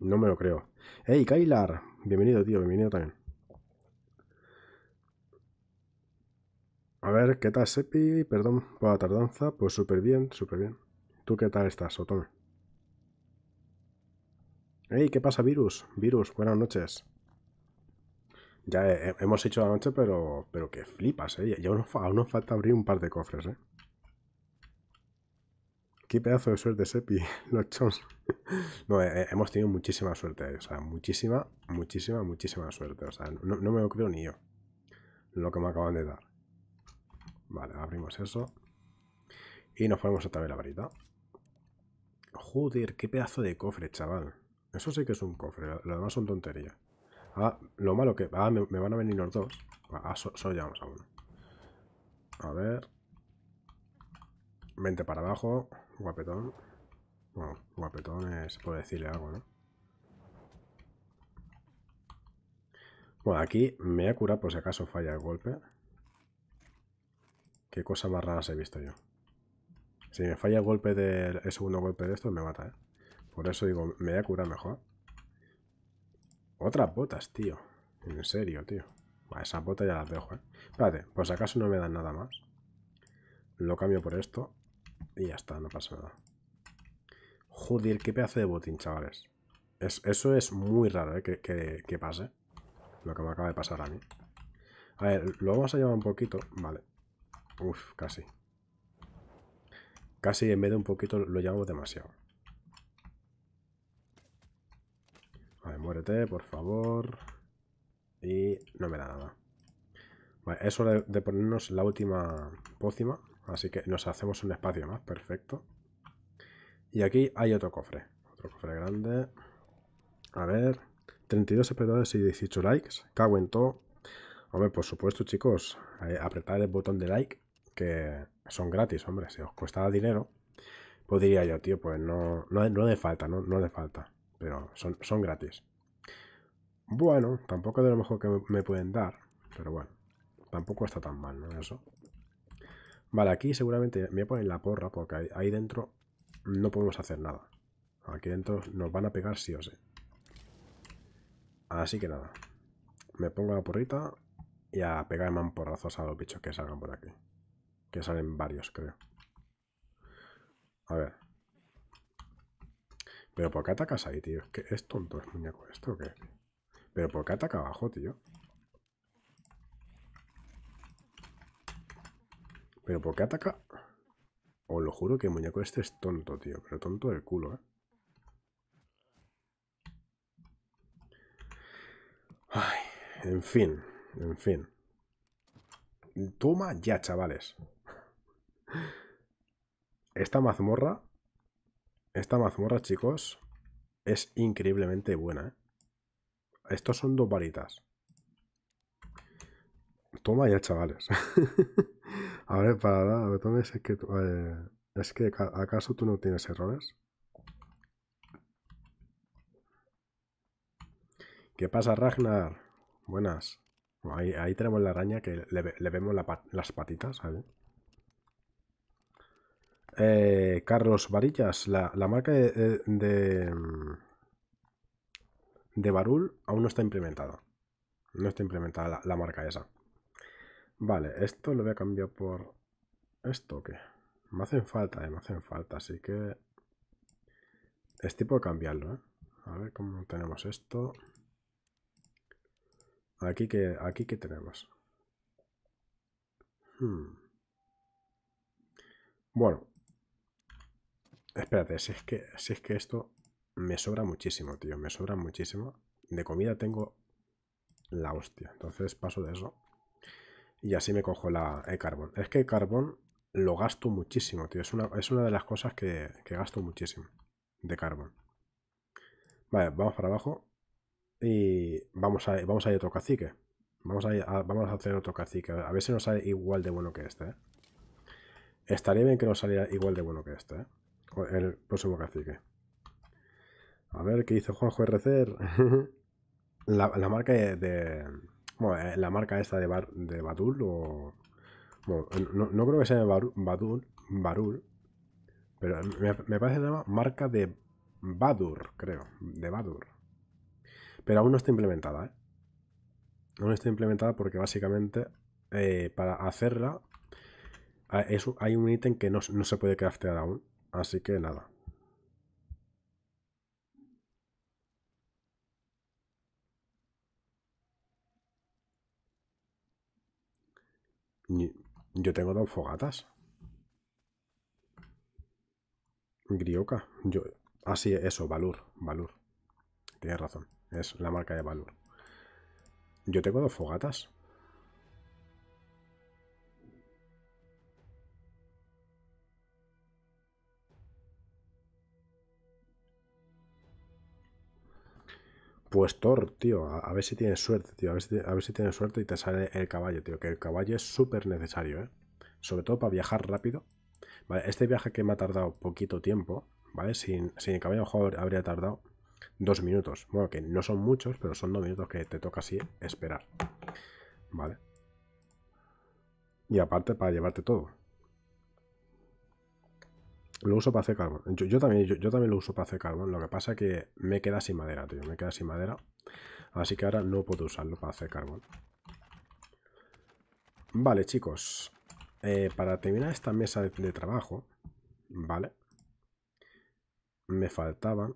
no me lo creo. ¡Ey, Kailar! Bienvenido, tío, bienvenido también. A ver, ¿qué tal, Sepi? Perdón por la tardanza, pues súper bien, súper bien. ¿Tú qué tal estás, Otome? ¡Ey, qué pasa, Virus! Virus, buenas noches. Ya hemos hecho la noche, pero, pero que flipas, ¿eh? Ya aún, nos falta abrir un par de cofres, ¿eh? Qué pedazo de suerte, Sepi, los chons. no, hemos tenido muchísima suerte, o sea, muchísima, muchísima, muchísima suerte. O sea, no, me lo creo ni yo lo que me acaban de dar. Vale, abrimos eso. Y nos ponemos otra vez la varita. Joder, qué pedazo de cofre, chaval. Eso sí que es un cofre, lo demás son tonterías. Ah, lo malo que... Ah, me, van a venir los dos. Ah, ah solo llevamos a uno. A ver. 20 para abajo. Guapetón. Bueno, guapetón es por decirle algo, ¿no? Bueno, aquí me voy a curar por si acaso falla el golpe. Qué cosa más rara he visto yo. Si me falla el golpe de El segundo golpe de esto me mata, ¿eh? Por eso digo, me voy a curar mejor. Otras botas, tío. En serio, tío. Vale, esas botas ya las dejo, ¿eh? Espérate, pues acaso no me dan nada más. Lo cambio por esto. Y ya está, no pasa nada. Joder, qué pedazo de botín, chavales. Es, eso es muy raro, ¿eh? Que, pase. Lo que me acaba de pasar a mí. A ver, lo vamos a llevar un poquito. Vale. Uf, casi. Casi en vez de un poquito lo llevamos demasiado. A ver, muérete, por favor. Y no me da nada. Vale, es hora de, ponernos la última pócima. Así que nos hacemos un espacio más, perfecto. Y aquí hay otro cofre. Otro cofre grande. A ver. 32 espectadores y 18 likes. Cago en todo. Hombre, por supuesto, chicos. Eh, apretad apretar el botón de like. Que son gratis, hombre. Si os cuesta dinero, pues diría yo, tío, pues no, no, no de falta, no, no de falta pero son, gratis. Bueno, tampoco de lo mejor que me pueden dar, pero bueno, tampoco está tan mal, ¿no? Eso. Vale, aquí seguramente me voy a poner la porra porque ahí, dentro no podemos hacer nada. Aquí dentro nos van a pegar sí o sí. Así que nada, me pongo la porrita y a pegar man porrazos a los bichos que salgan por aquí. Que salen varios, creo. A ver, ¿Pero por qué atacas ahí, tío? Es que es tonto el muñeco esto, ¿o qué? ¿Pero por qué ataca abajo, tío? ¿Pero por qué ataca? Os lo juro que el muñeco este es tonto, tío. Pero tonto del culo, ¿eh? Ay, en fin, en fin. Toma ya, chavales. Esta mazmorra esta mazmorra, chicos, es increíblemente buena. ¿eh? Estos son dos varitas. Toma ya, chavales. a ver, para ver, es que, eh, es que ¿acaso tú no tienes errores? ¿Qué pasa, Ragnar? Buenas. Ahí, tenemos la araña que le, vemos las patitas, ¿sabes? Eh, Carlos Varillas, la, marca de, de, Barul aún no está implementada. No está implementada la, marca esa. Vale, esto lo voy a cambiar por esto que me hacen falta, eh, me hacen falta, así que es tipo cambiarlo. Eh. A ver cómo tenemos esto. Aquí que aquí que tenemos. Hmm. Bueno, Espérate, si es que, es que esto me sobra muchísimo, tío. Me sobra muchísimo. De comida tengo la hostia. Entonces paso de eso. Y así me cojo la, el carbón. Es que el carbón lo gasto muchísimo, tío. Es una, es una de las cosas que, gasto muchísimo de carbón. Vale, vamos para abajo. Y vamos a, vamos a ir a otro cacique. Vamos a, vamos a hacer otro cacique. A ver si nos sale igual de bueno que este. ¿eh? Estaría bien que nos saliera igual de bueno que este. ¿eh? el próximo cacique. A ver, ¿qué hizo Juanjo RC? la, marca de, Bueno, eh, la marca esta de, bar, de Batul o... no, creo que sea llame Batul, pero me, parece que marca de Badur, creo, de Badur. Pero aún no está implementada, ¿eh? Aún no está implementada porque básicamente eh, para hacerla ah, hay un ítem que no, no se puede craftear aún. Así que nada. Yo tengo dos fogatas. Grioca. Yo, así ah, eso, Valur. Valur. Tienes razón. Es la marca de Valur. Yo tengo dos fogatas. Pues Thor, tío, a, ver si tienes suerte, tío, a ver, si, tienes suerte y te sale el caballo, tío, que el caballo es súper necesario, ¿eh? Sobre todo para viajar rápido. Vale, este viaje que me ha tardado poquito tiempo, ¿vale? Sin, sin el caballo, mejor habría tardado dos minutos. Bueno, que no son muchos, pero son dos minutos que te toca así esperar. Vale. Y aparte para llevarte todo. Lo uso para hacer carbón. Yo, también, yo, también lo uso para hacer carbón. Lo que pasa es que me queda sin madera, tío. Me queda sin madera. Así que ahora no puedo usarlo para hacer carbón. Vale, chicos. Eh, para terminar esta mesa de, trabajo, ¿vale? Me faltaban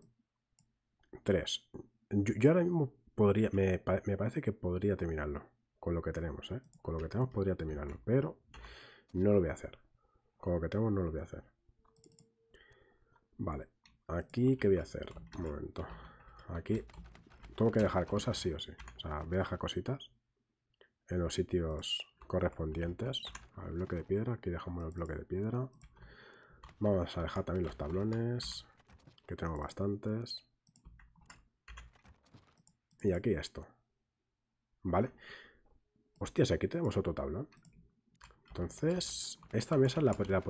tres. Yo, ahora mismo podría, me, parece que podría terminarlo con lo que tenemos, ¿eh? Con lo que tenemos podría terminarlo, pero no lo voy a hacer. Con lo que tenemos no lo voy a hacer. Vale. Aquí, ¿qué voy a hacer? Un momento. Aquí tengo que dejar cosas sí o sí. O sea, voy a dejar cositas en los sitios correspondientes. Al bloque de piedra. Aquí dejamos el bloque de piedra. Vamos a dejar también los tablones. Que tengo bastantes. Y aquí esto. ¿Vale? Hostias, aquí tenemos otro tablón. Entonces, esta mesa la, la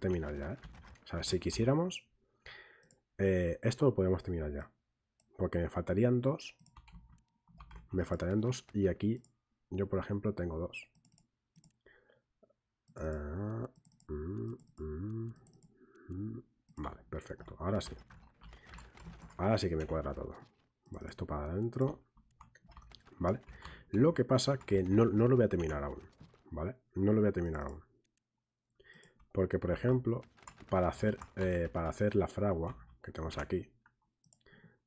terminar ya, ¿eh? O sea, si quisiéramos, eh, esto lo podemos terminar ya. Porque me faltarían dos. Me faltarían dos. Y aquí yo, por ejemplo, tengo dos. Ah, mm, mm, mm. Vale, perfecto. Ahora sí. Ahora sí que me cuadra todo. Vale, esto para adentro. Vale. Lo que pasa que no, lo voy a terminar aún. ¿Vale? No lo voy a terminar aún. Porque, por ejemplo, para hacer, eh, para hacer la fragua, que tenemos aquí,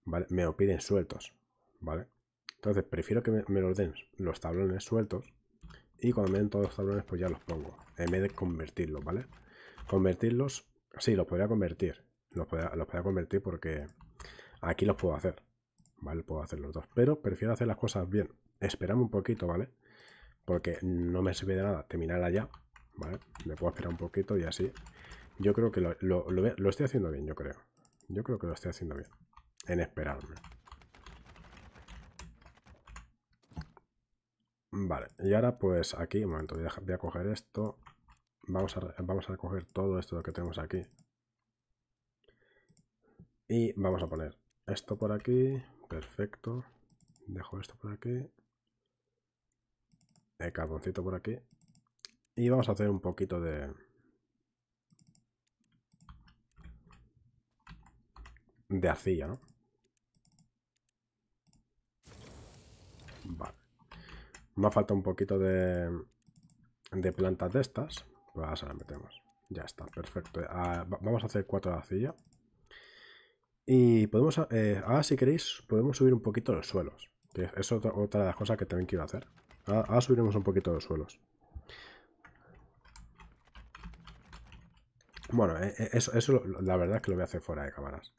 ¿vale? Me lo piden sueltos, ¿vale? Entonces prefiero que me, lo los den los tablones sueltos y cuando me den todos los tablones pues ya los pongo, en vez de convertirlos, ¿vale? Convertirlos, sí, los podría convertir, los podría, los podría convertir porque aquí los puedo hacer, ¿vale? Puedo hacer los dos, pero prefiero hacer las cosas bien. esperamos un poquito, ¿vale? Porque no me sirve de nada terminar allá, ¿vale? Me puedo esperar un poquito y así. Yo creo que lo, lo estoy haciendo bien, yo creo. Yo creo que lo estoy haciendo bien. En esperarme. Vale, y ahora pues aquí, un momento, voy a, coger esto. Vamos a, vamos a recoger todo esto que tenemos aquí. Y vamos a poner esto por aquí. Perfecto. Dejo esto por aquí. El carboncito por aquí. Y vamos a hacer un poquito de... de arcilla, ¿no? Vale. Me falta un poquito de, de plantas de estas. Pues las metemos. Ya está, perfecto. Ah, vamos a hacer cuatro de arcilla. Y podemos, eh, ahora si queréis, podemos subir un poquito los suelos. es otra, de las cosas que también quiero hacer. Ahora, subiremos un poquito los suelos. Bueno, eh, eh, eso, eso la verdad es que lo voy a hacer fuera de cámaras.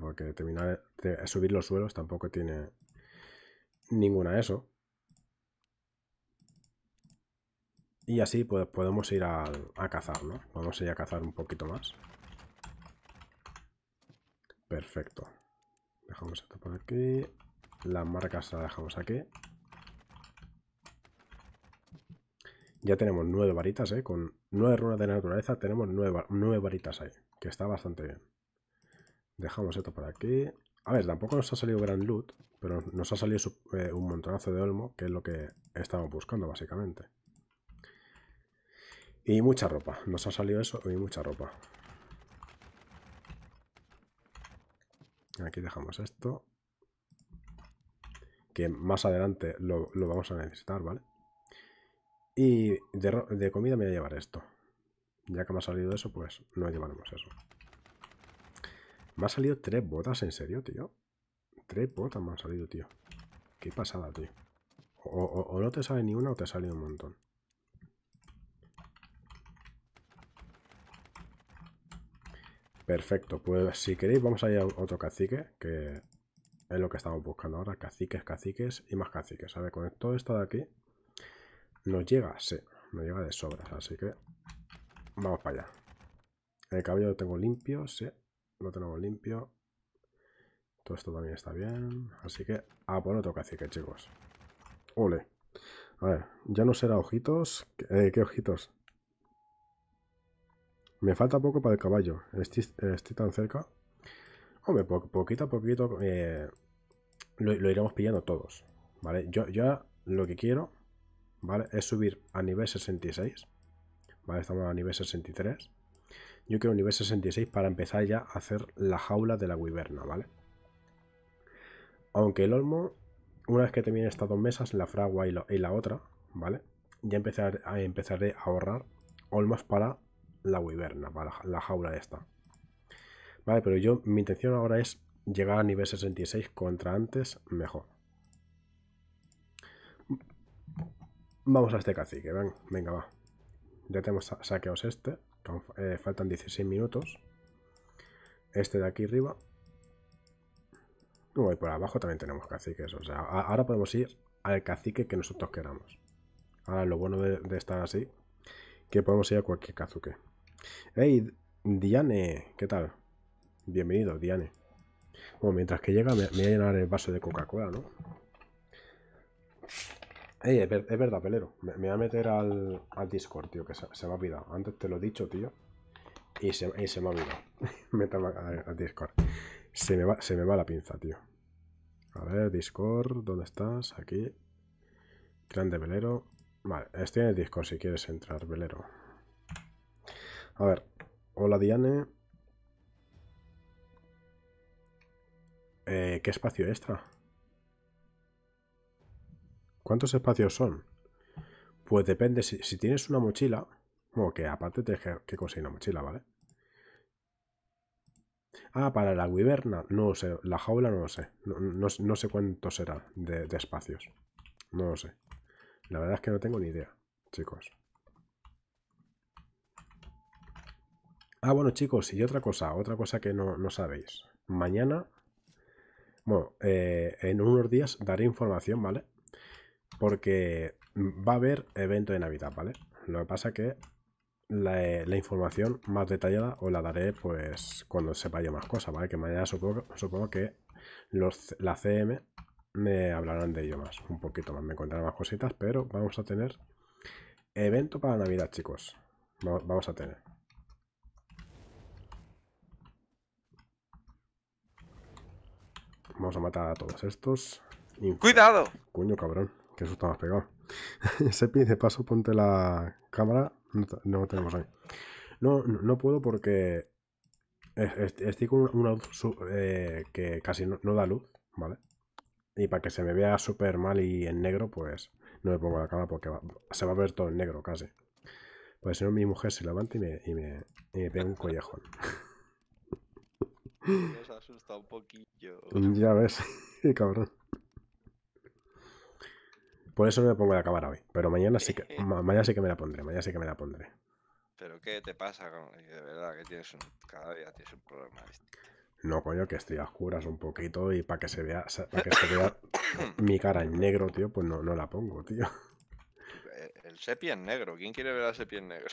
Porque terminar de subir los suelos tampoco tiene ninguna eso. Y así pues, podemos ir a, cazar, ¿no? Vamos a ir a cazar un poquito más. Perfecto. Dejamos esto por aquí. Las marcas las dejamos aquí. Ya tenemos nueve varitas, ¿eh? Con nueve runas de naturaleza tenemos nueve, nueve varitas ahí. Que está bastante bien. Dejamos esto por aquí. A ver, tampoco nos ha salido gran loot, pero nos ha salido eh, un montonazo de olmo, que es lo que estamos buscando básicamente. Y mucha ropa. Nos ha salido eso y mucha ropa. Aquí dejamos esto. Que más adelante lo, vamos a necesitar, ¿vale? Y de, de comida me voy a llevar esto. Ya que me ha salido eso, pues no llevaremos eso. Me han salido tres botas, en serio, tío. Tres botas me han salido, tío. Qué pasada, tío. O, no te sale ni una o te ha salido un montón. Perfecto, pues si queréis vamos a ir a otro cacique, que es lo que estamos buscando ahora, caciques, caciques y más caciques. A ver, con todo esto de aquí nos llega, sí, nos llega de sobras, así que vamos para allá. El cabello lo tengo limpio, sí lo tenemos limpio. Todo esto también está bien. Así que a por hacer que chicos. Ole. A ver, ya no será ojitos. ¿Qué eh, ojitos? Me falta poco para el caballo. Estoy, tan cerca. Hombre, poquito a poquito eh, lo, iremos pillando todos. ¿Vale? Yo ya lo que quiero, ¿vale? Es subir a nivel 66. ¿Vale? Estamos a nivel 63. Yo quiero nivel 66 para empezar ya a hacer la jaula de la Wiberna, ¿vale? Aunque el olmo, una vez que termine estas dos mesas, la fragua y, la otra, ¿vale? Ya empezar, empezaré a ahorrar olmos para la Wiberna, para la jaula esta. Vale, pero yo, mi intención ahora es llegar a nivel 66 contra antes mejor. Vamos a este cacique, venga, venga va. Ya tenemos saqueos este faltan 16 eh, minutos. Este de aquí arriba. y por abajo también tenemos caciques. O sea, ahora podemos ir al cacique que nosotros queramos. Ahora lo bueno de, estar así, que podemos ir a cualquier cazuque. ¡Hey! Diane, ¿qué tal? Bienvenido, Diane. Bueno, mientras que llega me, voy a llenar el vaso de Coca-Cola, ¿no? Ey, es, verdad, velero, Me, voy a meter al, Discord, tío, que se, me ha olvidado. Antes te lo he dicho, tío. Y se, se me ha olvidado. Métame al, Discord. Se me, va, se me va la pinza, tío. A ver, Discord, ¿dónde estás? Aquí. Grande velero. Vale, estoy en el Discord si quieres entrar, velero. A ver. Hola, Diane. Eh, ¿Qué espacio extra? ¿Cuántos espacios son? Pues depende, si, tienes una mochila, o que aparte te que, que conseguir una mochila, ¿vale? Ah, para la guiberna no lo sé. La jaula no lo sé. No, sé cuánto será de, espacios. No lo sé. La verdad es que no tengo ni idea, chicos. Ah, bueno, chicos, y otra cosa, otra cosa que no, no sabéis. Mañana, bueno, eh, en unos días daré información, ¿vale? Porque va a haber evento de Navidad, ¿vale? Lo que pasa es que eh, la, información más detallada os la daré pues cuando sepa yo más cosas, ¿vale? Que mañana supongo, que la CM me hablarán de ello más, un poquito más, me contarán más cositas, pero vamos a tener evento para Navidad, chicos. Vamos, a tener. Vamos a matar a todos estos. ¡Cuidado! Cuño, cabrón. Que eso está más pegado. Ese de paso, ponte la cámara. No, tenemos ahí. No, no, puedo porque estoy con una luz eh, que casi no, da luz, ¿vale? Y para que se me vea súper mal y en negro, pues no me pongo la cámara porque se va a ver todo en negro casi. Pues si no, mi mujer se levanta y me, pega un collejón. Nos asusta un poquillo. Ya ves, cabrón. Por eso no me pongo la cámara hoy. Pero mañana sí que, mañana sí que me la pondré. Mañana sí que me la pondré. Pero ¿qué te pasa? De verdad que tienes un... cada día tienes un problema. Este? No, coño, que estoy a oscuras un poquito y para que se vea, para que se vea mi cara en negro, tío, pues no, la pongo, tío. Eh, el, sepia en negro. ¿Quién quiere ver al sepia en negro?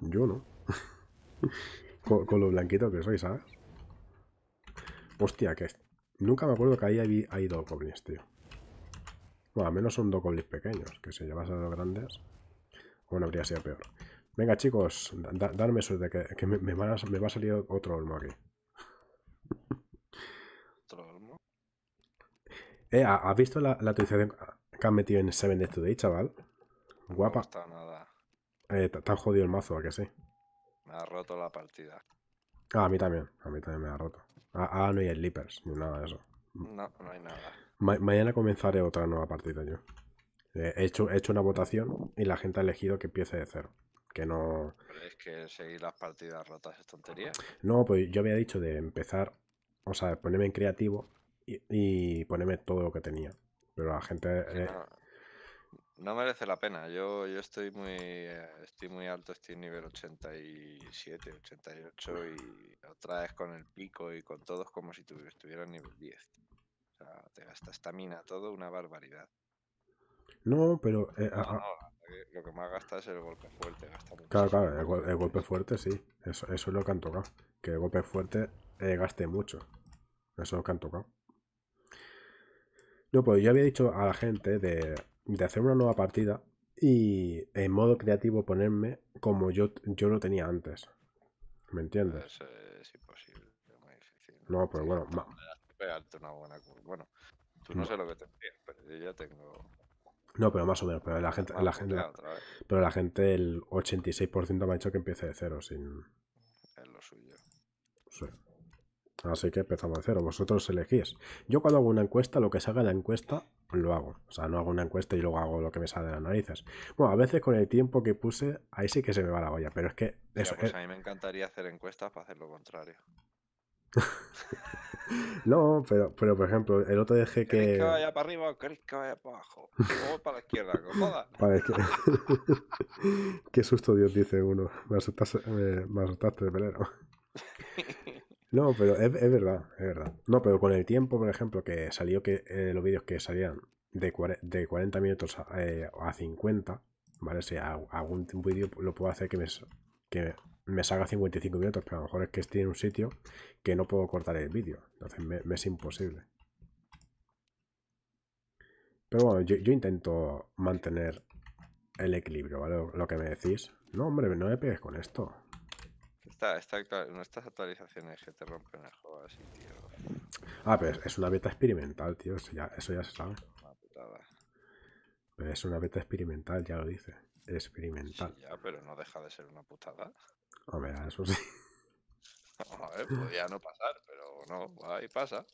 Yo no. con, lo blanquito que soy, ¿sabes? Hostia, que nunca me acuerdo que ahí ha ido dos goblins, tío. Bueno, pues al menos son dos goblins pequeños, que si a los grandes, bueno, habría sido peor. Venga, chicos, darme suerte, que, me, va a, salir otro olmo aquí. ¿Otro olmo? Eh, ¿has visto la, la que han metido en Seven Days Today, chaval? Guapa. No está nada. Eh, tan jodido el mazo, ¿a que sí? Me ha roto la partida. Ah, a mí también, a mí también me ha roto. ah no hay slippers, ni nada de eso. No, no hay nada mañana comenzaré otra nueva partida yo. Eh, he hecho, hecho una votación y la gente ha elegido que empiece de cero. Que no. ¿Crees que seguir las partidas rotas es tontería? No, pues yo había dicho de empezar, o sea, ponerme en creativo y, ponerme todo lo que tenía. Pero la gente. Eh, no, merece la pena. Yo, yo estoy muy eh, estoy muy alto, estoy en nivel 87, 88 y otra vez con el pico y con todos como si estuviera en nivel 10 te gasta estamina todo, una barbaridad. No, pero. Eh, eh, lo que más gasta es el golpe fuerte. Gasta mucho. Claro, claro, el, golpe fuerte sí. Eso, eso, es lo que han tocado. Que el golpe fuerte eh, gaste mucho. Eso es lo que han tocado. No, pues yo había dicho a la gente de, de hacer una nueva partida y en modo creativo ponerme como yo, yo lo tenía antes. ¿Me entiendes? Es, es imposible, es muy difícil. No, pero pues bueno, bueno, tú no, sé lo que te pero yo tengo. No, pero más o menos. Pero la gente, la gente, pero la gente, el 86% me ha dicho que empiece de cero sin. lo suyo. Así que empezamos de cero. Vosotros elegís. Yo cuando hago una encuesta, lo que salga en la encuesta, lo hago. O sea, no hago una encuesta y luego hago lo que me sale de las narices. Bueno, a veces con el tiempo que puse, ahí sí que se me va la olla. Pero es que... Eso, pues a mí me encantaría hacer encuestas para hacer lo contrario. no, pero, pero por ejemplo, el otro dije que. que vaya para arriba que vaya para abajo? O para la izquierda, Qué susto Dios dice uno. Me asustaste, de me pelero. No, pero es, verdad, es verdad. No, pero con el tiempo, por ejemplo, que salió que eh, los vídeos que salían de, de 40 minutos a, 50, eh, ¿vale? Si algún vídeo lo puedo hacer que me, que me salga 55 minutos, pero a lo mejor es que estoy en un sitio que no puedo cortar el vídeo. Entonces me, es imposible. Pero bueno, yo, intento mantener el equilibrio, ¿vale? Lo, que me decís. No, hombre, no me pegues con esto. no estas actualizaciones que te rompen el juego así, tío. Ah, pero es, una beta experimental, tío. Eso ya, eso ya se sabe. es una beta experimental, ya lo dice. Experimental. ya, pero no deja de ser una putada. O eso sí. A ver, podría no pasar, pero no, ahí pasa.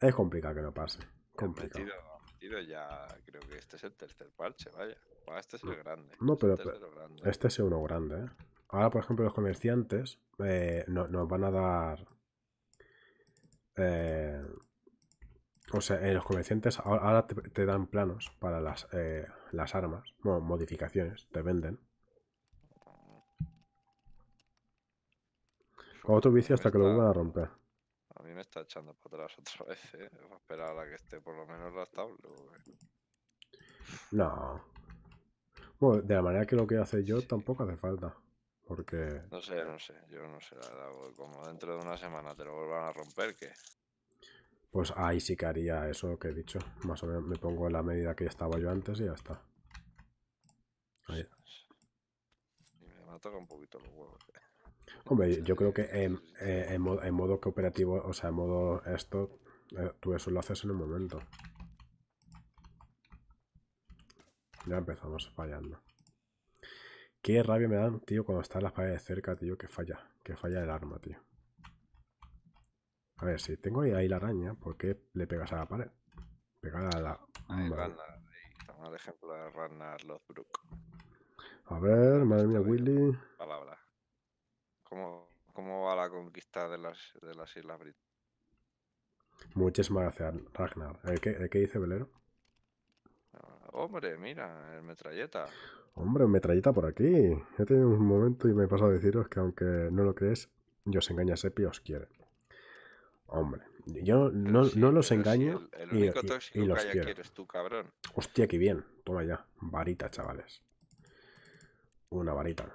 Es complicado que no pase. Complicado. Metido, ya, creo que este es el tercer parche, vaya. este es el grande. No, pero este, es, grande. este es uno grande, ¿eh? Ahora, por ejemplo, los comerciantes eh, no, nos van a dar. Eh, o sea, eh, los comerciantes ahora, te, dan planos para las, las armas, modificaciones, te venden. Otro bici hasta que lo vuelvan a romper. A mí me está echando para atrás otra vez, ¿eh? Voy a esperar a que esté por lo menos la No. Bueno, de la manera que lo que hace yo tampoco hace falta. Porque. No sé, no sé. Yo no sé, la Como dentro de una semana te lo vuelvan a romper, ¿qué? Pues ahí sí que haría eso que he dicho. Más o menos me pongo en la medida que estaba yo antes y ya está. Ahí. Y me mata un poquito los huevos. ¿eh? Hombre, yo creo que en, eh, modo, en modo, cooperativo, o sea, en modo esto, eh, tú eso lo haces en un momento. Ya empezamos fallando. Qué rabia me dan, tío, cuando están las paredes cerca, tío, que falla. Que falla el arma, tío. A ver, si tengo ahí, la araña, ¿por qué le pegas a la pared? Pegar a la... ejemplo A ver, madre mía, Willy. ¿Cómo, va la conquista de las, de las Islas Británicas? Muchísimas gracias, Ragnar. ¿Eh, eh, qué, dice Velero? Ah, hombre, mira, el metralleta. Hombre, metralleta por aquí. He tenido un momento y me he pasado a deciros que aunque no lo crees, yo os engaña Sepi os quiere. Hombre, yo no, los engaño. el, y, los quiero. quieres tú, Hostia, qué bien. Toma ya. Varita, chavales. Una varita.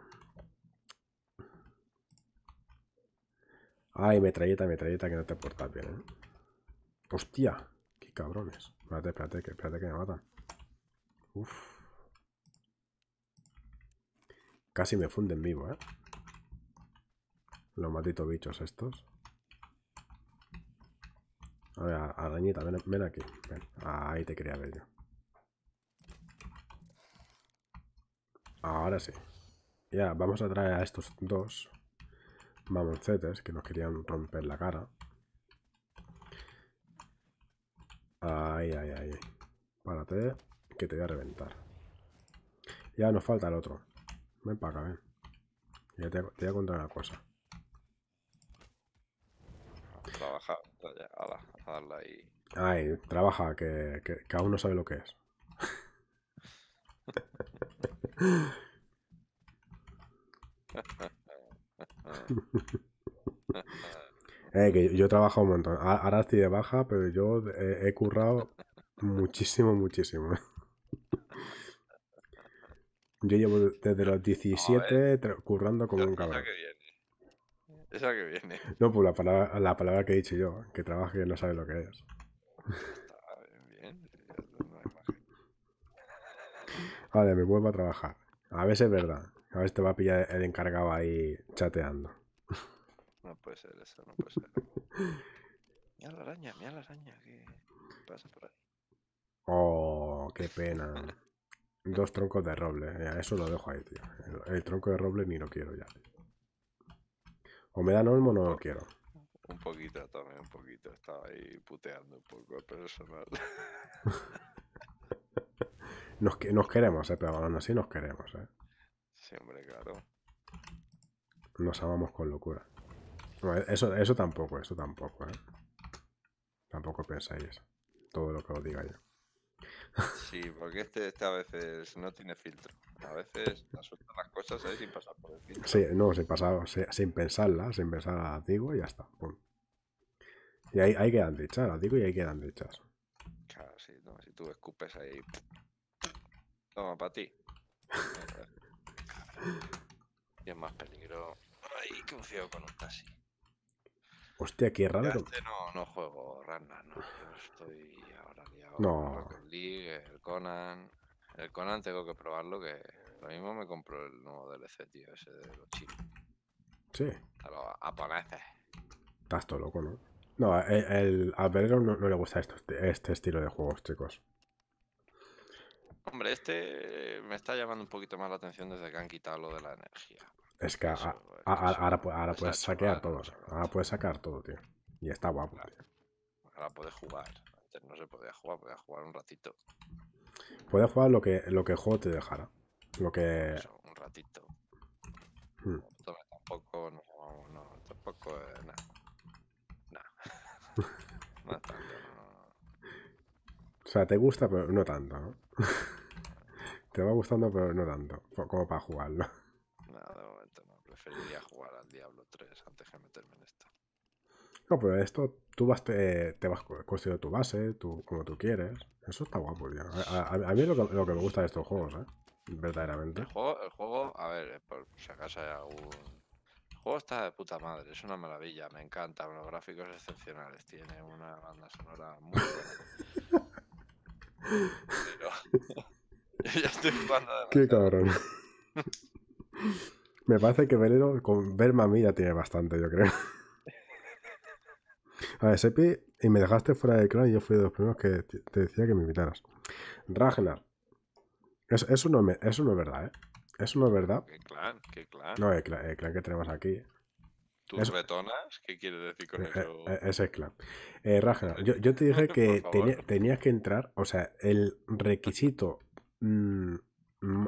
Ay, metralleta, metralleta, que no te portas bien, ¿eh? Hostia, qué cabrones. Espérate, espérate, que, espérate que me matan. Uf. Casi me funden vivo, ¿eh? Los malditos bichos estos. A ver, arañita, ven, aquí. Ven. Ahí te quería ver Ahora sí. Ya, vamos a traer a estos dos mamoncetes que nos querían romper la cara. Ay, ay, ay. Párate, que te voy a reventar. Ya nos falta el otro. Ven para acá, ven. Ya te, voy a contar una cosa. Trabaja, a Ay, trabaja, que, que, que aún no sabe lo que es. Ah. Eh, que yo, he trabajado un montón. Ahora estoy de baja, pero yo eh, he, currado muchísimo, muchísimo. Yo llevo desde los 17 currando como un cabrón. Esa que viene. No, pues la palabra, la palabra que he dicho yo, que trabaje no sabe lo que es. Ah, vale, me vuelvo a trabajar. A veces es verdad. A ver, te este va a pillar el encargado ahí chateando. No puede ser eso, no puede ser. mira la araña, mira la araña que pasa por ahí. Oh, qué pena. Dos troncos de roble. Ya, eso lo dejo ahí, tío. El, tronco de roble ni lo quiero ya. O me dan olmo no lo quiero. Un poquito también, un poquito. Estaba ahí puteando un poco pero eso no... nos, nos queremos, eh, pero aún así nos queremos, eh siempre hombre, claro. Nos amamos con locura. eso, eso tampoco, eso tampoco, ¿eh? Tampoco pensáis todo lo que os diga yo. Sí, porque este, este, a veces no tiene filtro. A veces asusta las cosas ahí sin pasar por el filtro. Sí, no, sin, pasar, sin pensarlas, sin pensar digo y ya está. Y ahí, ahí, quedan dichas, digo y ahí quedan dichas. Claro, sí, no, si tú escupes ahí. Toma, para ti. Y es más peligro. Ay, que un ciego con un taxi. Hostia, qué raro. Este no, no juego Ragnar, no. estoy ahora liado no. el League, el Conan. El Conan tengo que probarlo, que lo mismo me compró el nuevo DLC, tío, ese de los chicos Sí. A Estás todo loco, ¿no? No, el, el no, le gusta este, este estilo de juegos, chicos. Hombre, este eh, me está llamando un poquito más la atención desde que han quitado lo de la energía. Es que ahora, puedes saquear todo. Ahora puedes sacar todo, tío. Y está guapo. Ahora puedes jugar. Antes no se podía jugar, podía jugar un ratito. Puedes jugar lo que, lo que el juego te dejara. Lo que. Eso, un ratito. Hmm. Tampoco, no, no, tampoco, eh, nada. tanto, O sea, te gusta, pero no tanto, ¿no? Te va gustando, pero no tanto, como para jugarlo. Nada, de momento no. Preferiría jugar al Diablo 3 antes que meterme en esto. No, pero esto tú vas, te, el vas de tu base, tú, como tú quieres. Eso está guapo, tío. A, mí es lo que, me gusta de estos juegos, ¿eh? Verdaderamente. El juego, a ver, eh, por si acaso hay algún. juego está de puta madre, es una maravilla, me encanta. los gráficos excepcionales, tiene una banda sonora muy buena. ya estoy jugando. Qué cabrón. Me parece que Velero con Verma mami tiene bastante, yo creo. A ver, Sepi, y me dejaste fuera de clan y yo fui de los primeros que te decía que me invitaras. Ragnar. Eso, no, eso no es verdad, ¿eh? Eso no es verdad. ¿Qué clan? No, el clan, el clan que tenemos aquí. ¿Tus retonas? betonas? ¿Qué quieres decir con eh, eso? Eh, eh, ese es clan. Ragnar, yo, yo, te dije que tenías que entrar, o sea, el requisito Mm,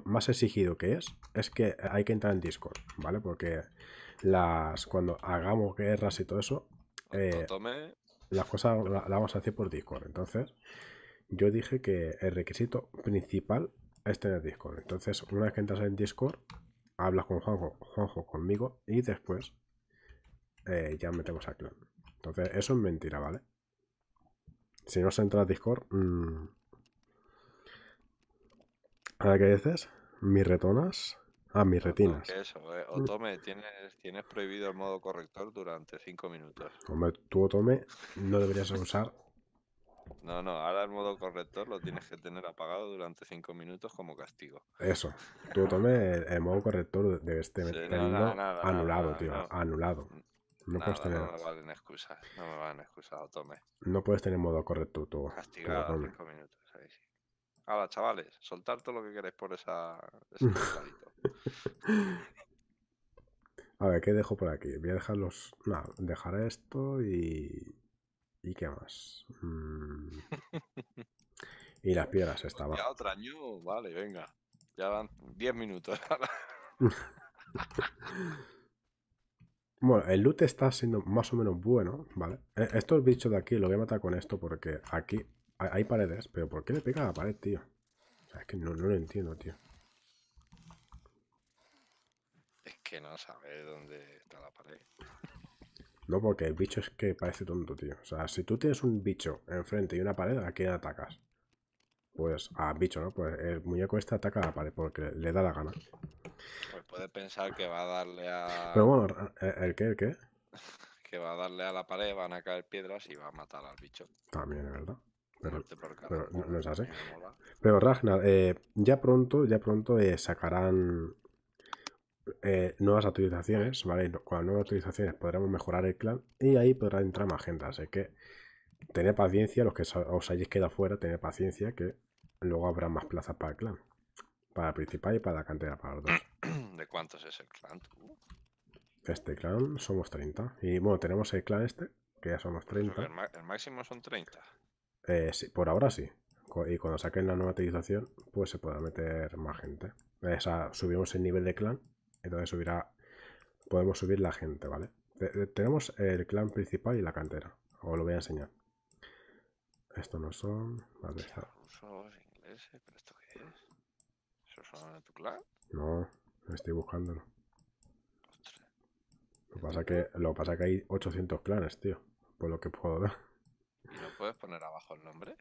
más exigido que es, es que hay que entrar en Discord, ¿vale? Porque las cuando hagamos guerras y todo eso, eh, las cosas las vamos a hacer por Discord. Entonces, yo dije que el requisito principal es tener Discord. Entonces, una vez que entras en Discord, hablas con Juanjo, Juanjo conmigo y después eh, ya metemos a clan. Entonces, eso es mentira, ¿vale? Si no se entra a Discord, mmm, ¿Ahora qué dices? ¿Mis retonas? Ah, mis retinas. eso, eh. Otome, tienes, tienes prohibido el modo corrector durante 5 minutos. Hombre, tú, Otome, no deberías usar. No, no, ahora el modo corrector lo tienes que tener apagado durante 5 minutos como castigo. Eso, tú, Otome, el, modo corrector debes estar anulado, tío, anulado. No puedes tener. me valen excusas, no me valen excusas, Otome. No puedes tener modo corrector tú. Castigado 5 minutos, ahí sí. Ahora, chavales, soltar todo lo que queréis por esa, A ver, ¿qué dejo por aquí? Voy a dejar los. No, dejar esto y. ¿Y qué más? Mm. y las piedras estaban. Ya otra vale, venga. Ya van 10 minutos. bueno, el loot está siendo más o menos bueno, ¿vale? E, Estos bichos de aquí lo voy a matar con esto porque aquí hay paredes, pero ¿por qué le pega a la pared, tío? es que no, lo entiendo, tío. Es que no sabe dónde está la pared. No, porque el bicho es que parece tonto, tío. O sea, si tú tienes un bicho enfrente y una pared, ¿a quién atacas? Pues al bicho, ¿no? Pues el muñeco este ataca a la pared porque le da la gana. Pues puede pensar que va a darle a. Pero bueno, ¿el, el qué? ¿El qué? que va a darle a la pared, van a caer piedras y va a matar al bicho. También, ¿verdad? Pero, no, es así. Pero Ragnar, eh, ya pronto, ya pronto eh, sacarán eh, nuevas actualizaciones, ¿vale? Con las nuevas actualizaciones podremos mejorar el clan y ahí podrá entrar más gente. Así que tened paciencia, los que os hayáis quedado fuera, tened paciencia que luego habrá más plazas para el clan. Para principal y para la cantera, para los ¿De cuántos es el clan Este clan somos 30. Y bueno, tenemos el clan este, que ya somos 30. Pues el máximo son 30. Eh, por ahora sí. Y cuando saquen la nueva pues se podrá meter más gente. Eh, o sea, subimos el nivel de clan, entonces subirá, podemos subir la gente, ¿vale? Eh, tenemos el clan principal y la cantera. Os lo voy a enseñar. Esto no son... tu No, estoy buscándolo. Lo que pasa es que hay 800 clanes, tío. Por lo que puedo ver. ¿Y no puedes poner abajo el nombre?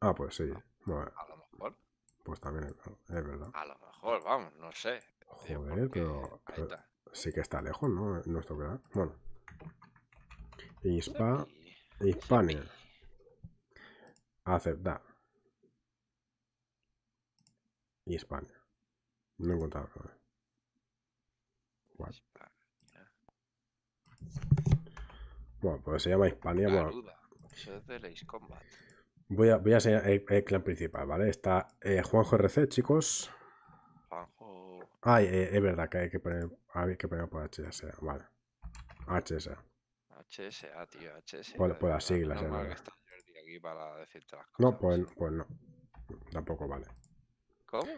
Ah, pues sí. Ah, a lo mejor. Pues también es verdad. A lo mejor, vamos, no sé. Joder, pero, sí que está lejos, ¿no? No eh, Nuestro tocar. Bueno. Hispa... Hispania. Aceptar. Hispania. No he encontrado nada. Bueno, pues se llama Hispania. Bueno, Voy a, voy a enseñar el, eh, eh, clan principal, ¿vale? Está eh, Juanjo RC, chicos. Juanjo. Ay, eh, es verdad que hay que poner, que poner por HSA, vale. HSA. HSA, tío, HSA. Por, por las siglas, no, No, pues, pues, no. Tampoco vale. ¿Cómo?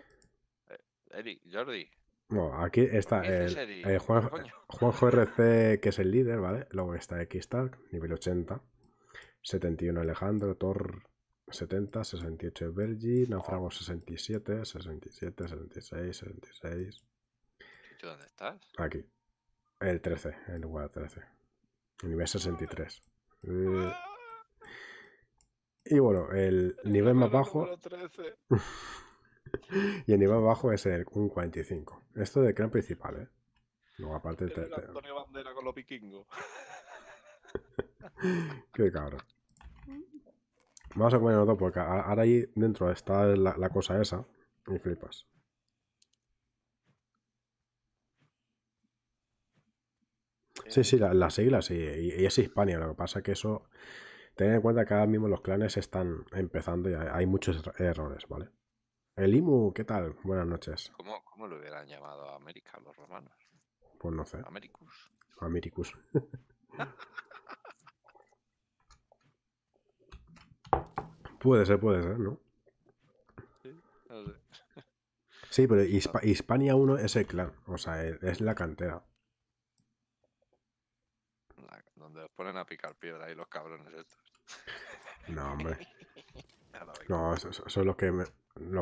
Eric, Jordi. No, aquí está el, Juanjo RC, que es el líder, ¿vale? Luego está x nivel 80. 71 Alejandro, Thor 70, 68 belgi Náufrago 67, 67, 76, 76. ¿Y tú dónde estás? Aquí. El 13, el lugar 13. El nivel 63. Ah. Y bueno, el nivel más bajo. y el nivel más bajo es el 145. 45. Esto de clan principal, ¿eh? Luego aparte. el 13. Antonio Bandera con los vikingos. Qué cabrón. Vamos a comer otro porque ahora ahí dentro está la, cosa esa y flipas. Sí, sí, las siglas y, es Hispania, lo que pasa es que eso, tened en cuenta que ahora mismo los clanes están empezando y hay muchos errores, ¿vale? El IMU, ¿qué tal? Buenas noches. ¿Cómo, cómo lo hubieran llamado a América los romanos? Pues no sé. Americus. Americus. Puede ser, puede ser, ¿no? Sí, pero Hispania 1 es el clan, o sea, e-, es la cantera. Donde los ponen a picar piedra y los cabrones estos. No, hombre. No, son, los que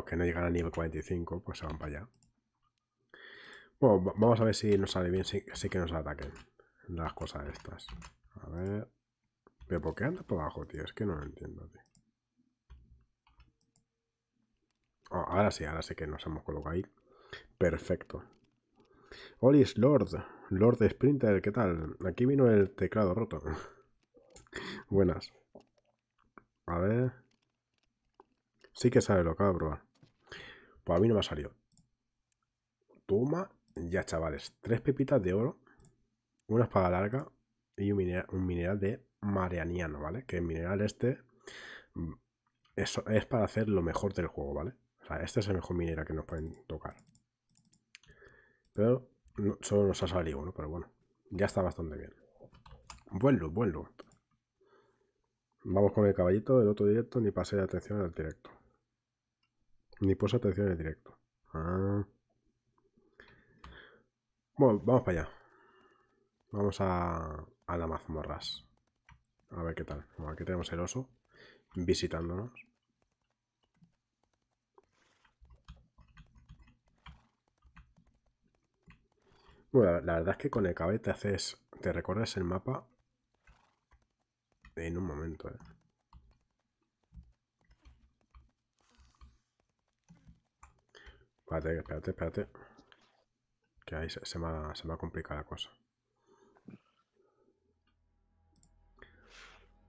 que no llegan a nivel 45, pues se van para allá. Bueno, vamos a ver si nos sale bien, si, que nos ataquen las cosas estas. A ver. ¿Pero por qué andas por abajo, tío? Es que no lo entiendo, tío. Oh, ahora sí, ahora sí que nos hemos colocado ahí. Perfecto. Olis Lord, Lord Sprinter, ¿qué tal? Aquí vino el teclado roto. Buenas. A ver. Sí que sabe, lo acabo probar. Pues a mí no me ha salido. Toma. Ya, chavales. Tres pepitas de oro. Una espada larga. Y un mineral, de marianiano, ¿vale? Que el mineral este mm, Eso es para hacer lo mejor del juego, ¿vale? Este esta es la mejor minera que nos pueden tocar. Pero solo nos ha salido uno, pero bueno. Ya está bastante bien. Vuelvo, vuelvo Vamos con el caballito, del otro directo, ni pasé de atención al directo. Ni puse atención al directo. Ah. Bueno, vamos para allá. Vamos a, la mazmorras. A ver qué tal. aquí tenemos el oso visitándonos. Bueno, la, verdad es que con el cabete te haces, te recuerdas el mapa en un momento, ¿eh? Espérate, espérate, espérate. Que ahí se, se, va, a complicar la cosa.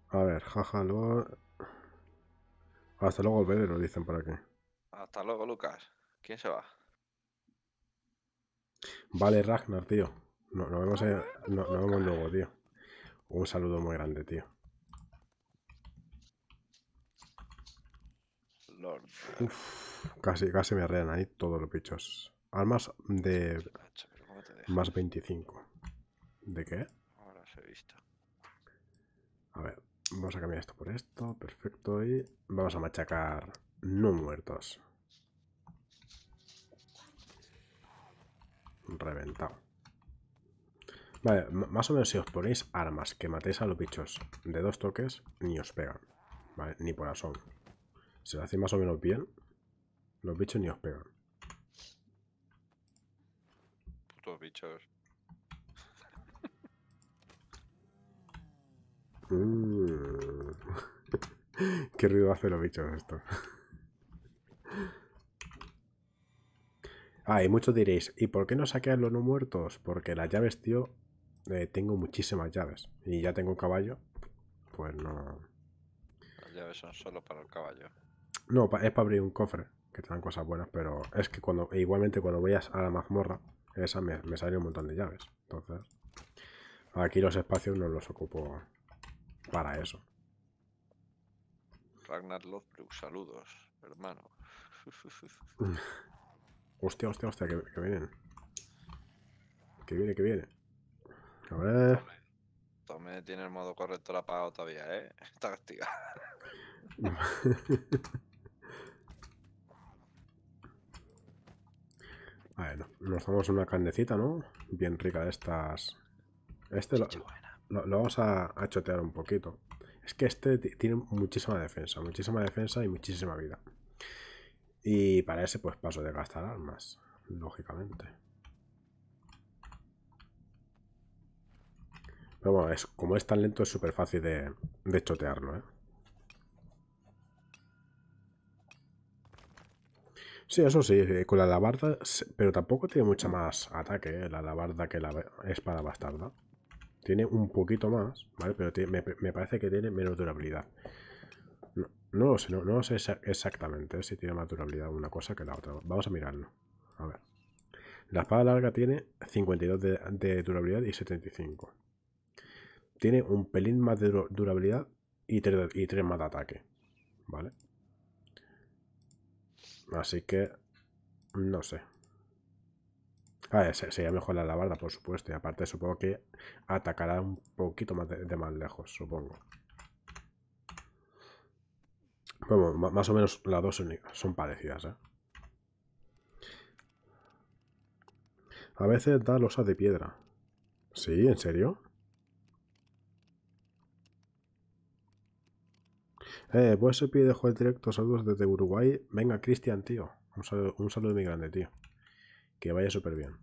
A ver, jaja, luego... Hasta luego, lo dicen por aquí. Hasta luego, Lucas. ¿Quién se va? Vale, Ragnar, tío. Nos vemos, ah, no, luego, tío. Un saludo muy grande, tío. casi, casi me arrean ahí todos los bichos. Armas de... Más 25. ¿De qué? Ahora se visto. A ver, vamos a cambiar esto por esto. Perfecto. Y vamos a machacar no muertos. reventado. Vale, más o menos si os ponéis armas que matéis a los bichos de dos toques, ni os pegan. Vale, ni por asomo. se lo hacéis más o menos bien, los bichos ni os pegan. Putos bichos. Mm. Qué ruido hace los bichos esto. Ah, y muchos diréis, ¿y por qué no saquear los no muertos? Porque las llaves, tío, eh, tengo muchísimas llaves. Y ya tengo un caballo, pues no... Las llaves son solo para el caballo. No, es para abrir un cofre, que te dan cosas buenas, pero es que cuando igualmente cuando voy a la mazmorra, esa me, sale un montón de llaves. Entonces, aquí los espacios no los ocupo para eso. Ragnar Lothbrok, saludos, hermano. Hostia, hostia, hostia, que, vienen. Que viene, que viene. A ver. tome, tiene el modo corrector apagado todavía, ¿eh? Está castigado. a nos damos una carnecita, ¿no? Bien rica de estas. Este lo, vamos a, a chotear un poquito. Es que este tiene muchísima defensa, muchísima defensa y muchísima vida. Y para ese pues paso de gastar armas, lógicamente. Pero bueno, es, como es tan lento es súper fácil de, de chotearlo, ¿eh? Sí, eso sí, eh, con la alabarda, pero tampoco tiene mucha más ataque ¿eh? la alabarda que la espada bastarda. Tiene un poquito más, ¿vale? Pero me, parece que tiene menos durabilidad. No sé, no, sé exactamente eh, si tiene más durabilidad una cosa que la otra. Vamos a mirarlo. A ver. La espada larga tiene 52 de, durabilidad y 75. Tiene un pelín más de durabilidad y 3, y más de ataque. ¿Vale? Así que... No sé. Ah, sería mejor la alabarda, por supuesto. Y aparte supongo que atacará un poquito más de más lejos, supongo. Bueno, más o menos las dos son, parecidas, ¿eh? A veces da losa de piedra. ¿Sí? ¿En serio? Eh, pues se pide juego directo, saludos desde Uruguay. Venga, Cristian, tío. Un saludo, muy grande, tío. Que vaya súper bien.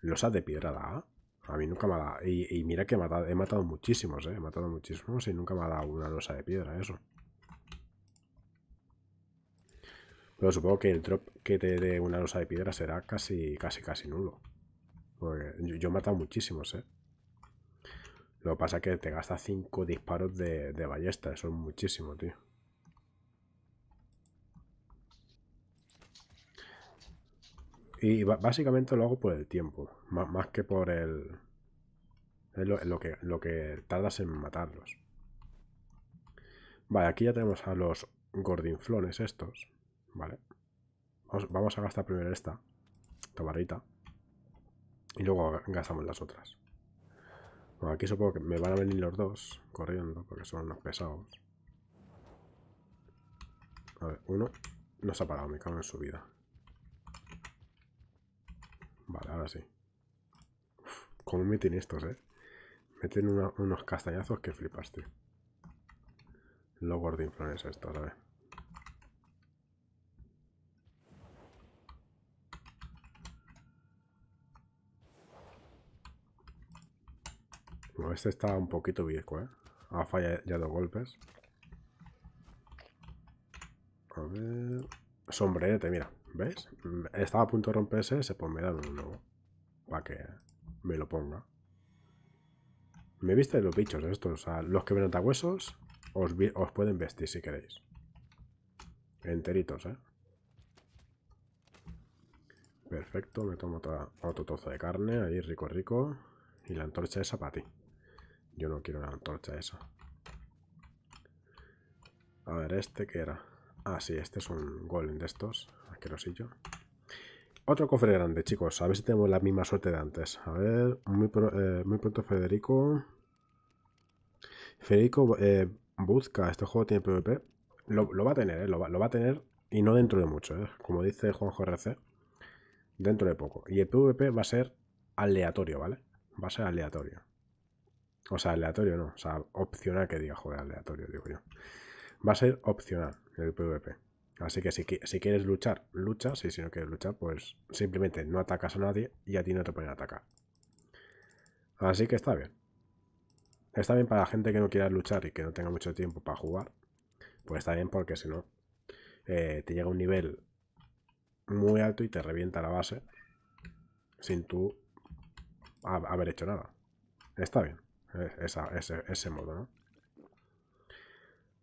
Losa de piedra da. A mí nunca me ha dado. Y, mira que he matado, he matado muchísimos, eh. He matado muchísimos y nunca me ha dado una losa de piedra, eso. Pero supongo que el drop que te dé una losa de piedra será casi, casi, casi nulo. Porque yo, he matado muchísimos, ¿eh? Lo que pasa es que te gasta 5 disparos de, ballesta. Eso es muchísimo, tío. Y básicamente lo hago por el tiempo. Más, que por el... Es que, lo que tardas en matarlos. Vale, aquí ya tenemos a los gordinflones estos. Vale. Vamos, a gastar primero esta. Tabarrita Y luego gastamos las otras. Bueno, aquí supongo que me van a venir los dos corriendo porque son unos pesados. A ver, uno no se ha parado, me cago en su vida. Vale, ahora sí. ¿Cómo meten estos, eh? Meten unos castañazos que flipaste. lo de influencer estos, a ver. este está un poquito viejo, ¿eh? Ha fallado golpes. A ver... Sombrerete, mira. ¿Ves? Mm, estaba a punto de romperse se pues me dado uno nuevo. Para que me lo ponga. Me viste los bichos estos. O sea, los que huesos os, os pueden vestir si queréis. Enteritos, ¿eh? Perfecto, me tomo otro trozo de carne, ahí rico rico. Y la antorcha de para yo no quiero una antorcha esa. A ver, ¿este qué era? Ah, sí, este es un golem de estos. Asquerosillo. Otro cofre grande, chicos. A ver si tenemos la misma suerte de antes. A ver, muy, eh, pronto Federico. Federico eh, busca. Este juego tiene PvP. Lo, va a tener, eh, lo, va, a tener. Y no dentro de mucho, ¿eh? Como dice Juanjo RC. Dentro de poco. Y el PvP va a ser aleatorio, ¿vale? Va a ser aleatorio. O sea, aleatorio no. O sea, opcional que diga, joder, aleatorio, digo yo. Va a ser opcional el PvP. Así que si, quieres luchar, luchas. Y si no quieres luchar, pues simplemente no atacas a nadie y a ti no te pueden atacar. Así que está bien. Está bien para la gente que no quiera luchar y que no tenga mucho tiempo para jugar. Pues está bien porque si no, eh, te llega un nivel muy alto y te revienta la base sin tú haber hecho nada. Está bien ese, modo, ¿no?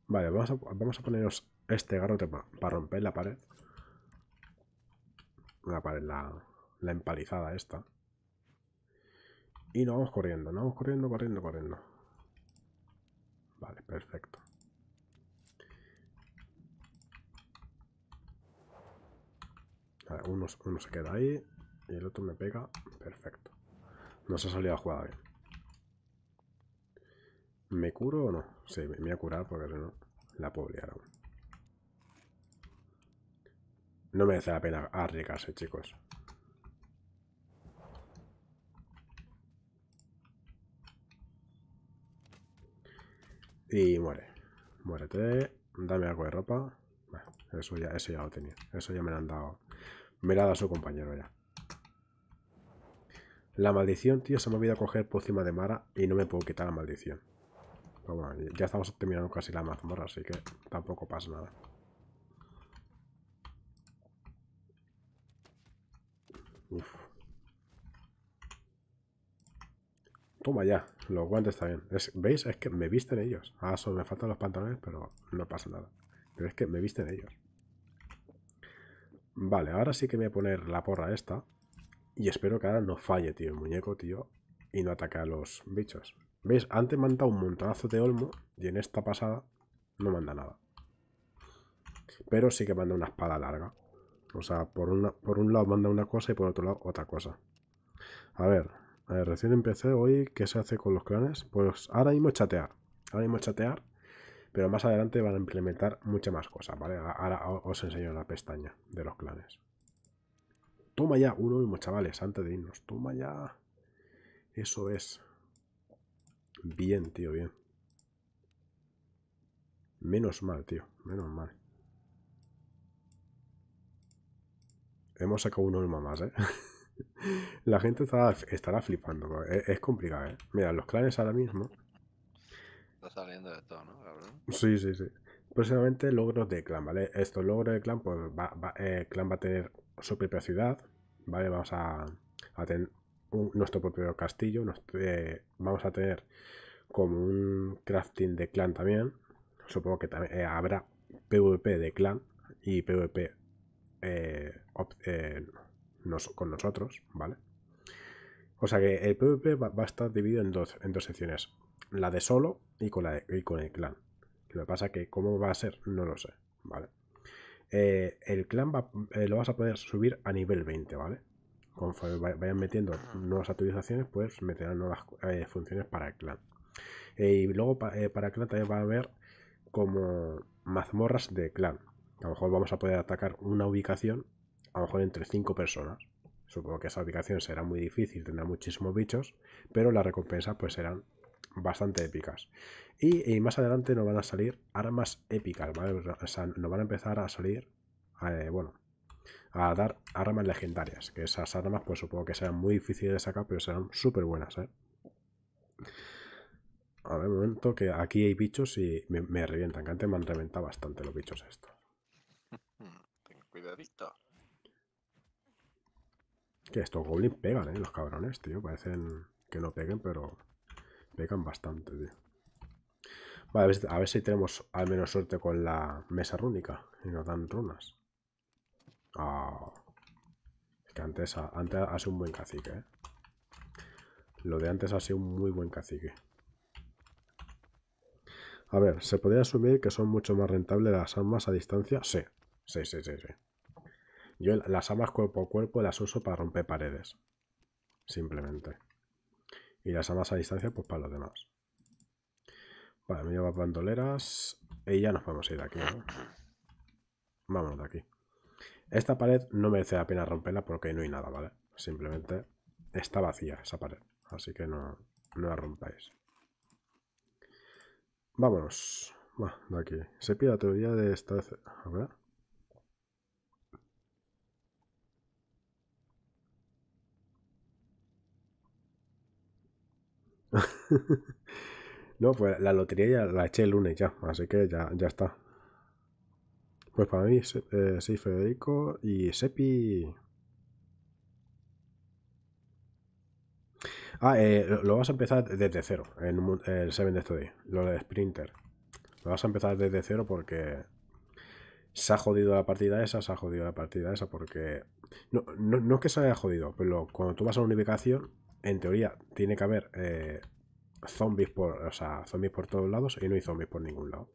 Vale, vamos a, poneros este garrote para romper la pared. La pared, la, la empalizada esta. Y nos vamos corriendo, nos vamos corriendo, corriendo, corriendo. Vale, perfecto. uno, uno se queda ahí y el otro me pega. Perfecto. Nos ha salido la jugada bien. ¿Me curo o no? Sí, me voy a curar porque la puedo liar aún. No merece la pena arriesgarse, chicos. Y muere. Muérete. Dame algo de ropa. eso ya, eso ya lo tenía. Eso ya me lo han dado. Me lo ha dado su compañero ya. La maldición, tío, se me ha olvidado coger por encima de Mara y no me puedo quitar la maldición. Pero ya estamos terminando casi la mazmorra, así que tampoco pasa nada. Toma ya, los guantes también. Es, ¿Veis? Es que me visten ellos. Ah, solo me faltan los pantalones, pero no pasa nada. Pero es que me visten ellos. Vale, ahora sí que me voy a poner la porra esta. Y espero que ahora no falle, tío, el muñeco, tío. Y no ataque a los bichos. ¿Veis? Antes manda un montonazo de olmo y en esta pasada no manda nada. Pero sí que manda una espada larga. O sea, por, por un lado manda una cosa y por otro lado otra cosa. A ver, recién empecé hoy, ¿qué se hace con los clanes? Pues ahora mismo chatear. Ahora mismo chatear, pero más adelante van a implementar muchas más cosas, ¿vale? Ahora os enseño la pestaña de los clanes. Toma ya, uno mismo, chavales, antes de irnos. Toma ya. Eso es. Bien, tío, bien. Menos mal, tío. Menos mal. Hemos sacado uno más, ¿eh? La gente estará, flipando. Es, complicado, ¿eh? Mira, los clanes ahora mismo... Está saliendo de todo, ¿no? Sí, sí, sí. Próximamente logros de clan, ¿vale? Estos logros de clan, pues va, eh, clan va a tener su propia ciudad, ¿vale? Vamos a, a tener nuestro propio castillo. Eh, vamos a tener como un crafting de clan también. Supongo que también eh, habrá PvP de clan y PvP eh, con nosotros, ¿vale? O sea que el PvP va, a estar dividido en dos, en dos secciones. La de solo y con, con el clan. Lo que pasa que cómo va a ser, no lo sé, ¿vale? el clan lo vas a poder subir a nivel 20, ¿vale? conforme vayan metiendo nuevas actualizaciones, pues meterán nuevas eh, funciones para el clan. Eh, y luego eh, para el clan también va a haber como mazmorras de clan. A lo mejor vamos a poder atacar una ubicación, a lo mejor entre 5 personas. Supongo que esa ubicación será muy difícil, tendrá muchísimos bichos, pero las recompensas pues serán bastante épicas. Y, y más adelante nos van a salir armas épicas, ¿vale? nos van a empezar a salir, bueno, a dar armas legendarias. Que esas armas, pues supongo que sean muy difíciles de sacar, pero serán súper buenas, ¿eh? A ver, un momento, que aquí hay bichos y me, revientan. Que antes me han reventado bastante los bichos estos. Ten cuidadito. Que estos goblins pegan, ¿eh? Los cabrones, tío. Parecen que no peguen, pero pegan bastante, tío. Vale, a ver, a ver si tenemos al menos suerte con la mesa rúnica y nos dan runas. Ah, Es que antes, ha sido un buen cacique, ¿eh? Lo de antes ha sido un muy buen cacique. A ver, ¿se podría asumir que son mucho más rentables las armas a distancia? Sí, sí, sí, sí, sí. Yo las armas cuerpo a cuerpo las uso para romper paredes. Simplemente. Y las armas a distancia, pues para los demás. Vale, me las bandoleras. Y ya nos vamos a ir de aquí. ¿no? Vámonos de aquí. Esta pared no merece la pena romperla porque no hay nada, ¿vale? Simplemente está vacía esa pared, así que no, la rompáis. Vámonos. Bueno, de aquí. Se pide la teoría de esta... A ver. no, pues la lotería ya la eché el lunes ya, así que ya, ya está. Pues para mí, sí, eh, Federico y Sepi. Ah, eh, lo vas a empezar desde cero en el 7 de Study, lo de Sprinter. Lo vas a empezar desde cero porque se ha jodido la partida esa, se ha jodido la partida esa porque... No, es que se haya jodido, pero cuando tú vas a una ubicación, en teoría tiene que haber eh, zombies por, zombies por todos lados y no hay zombies por ningún lado.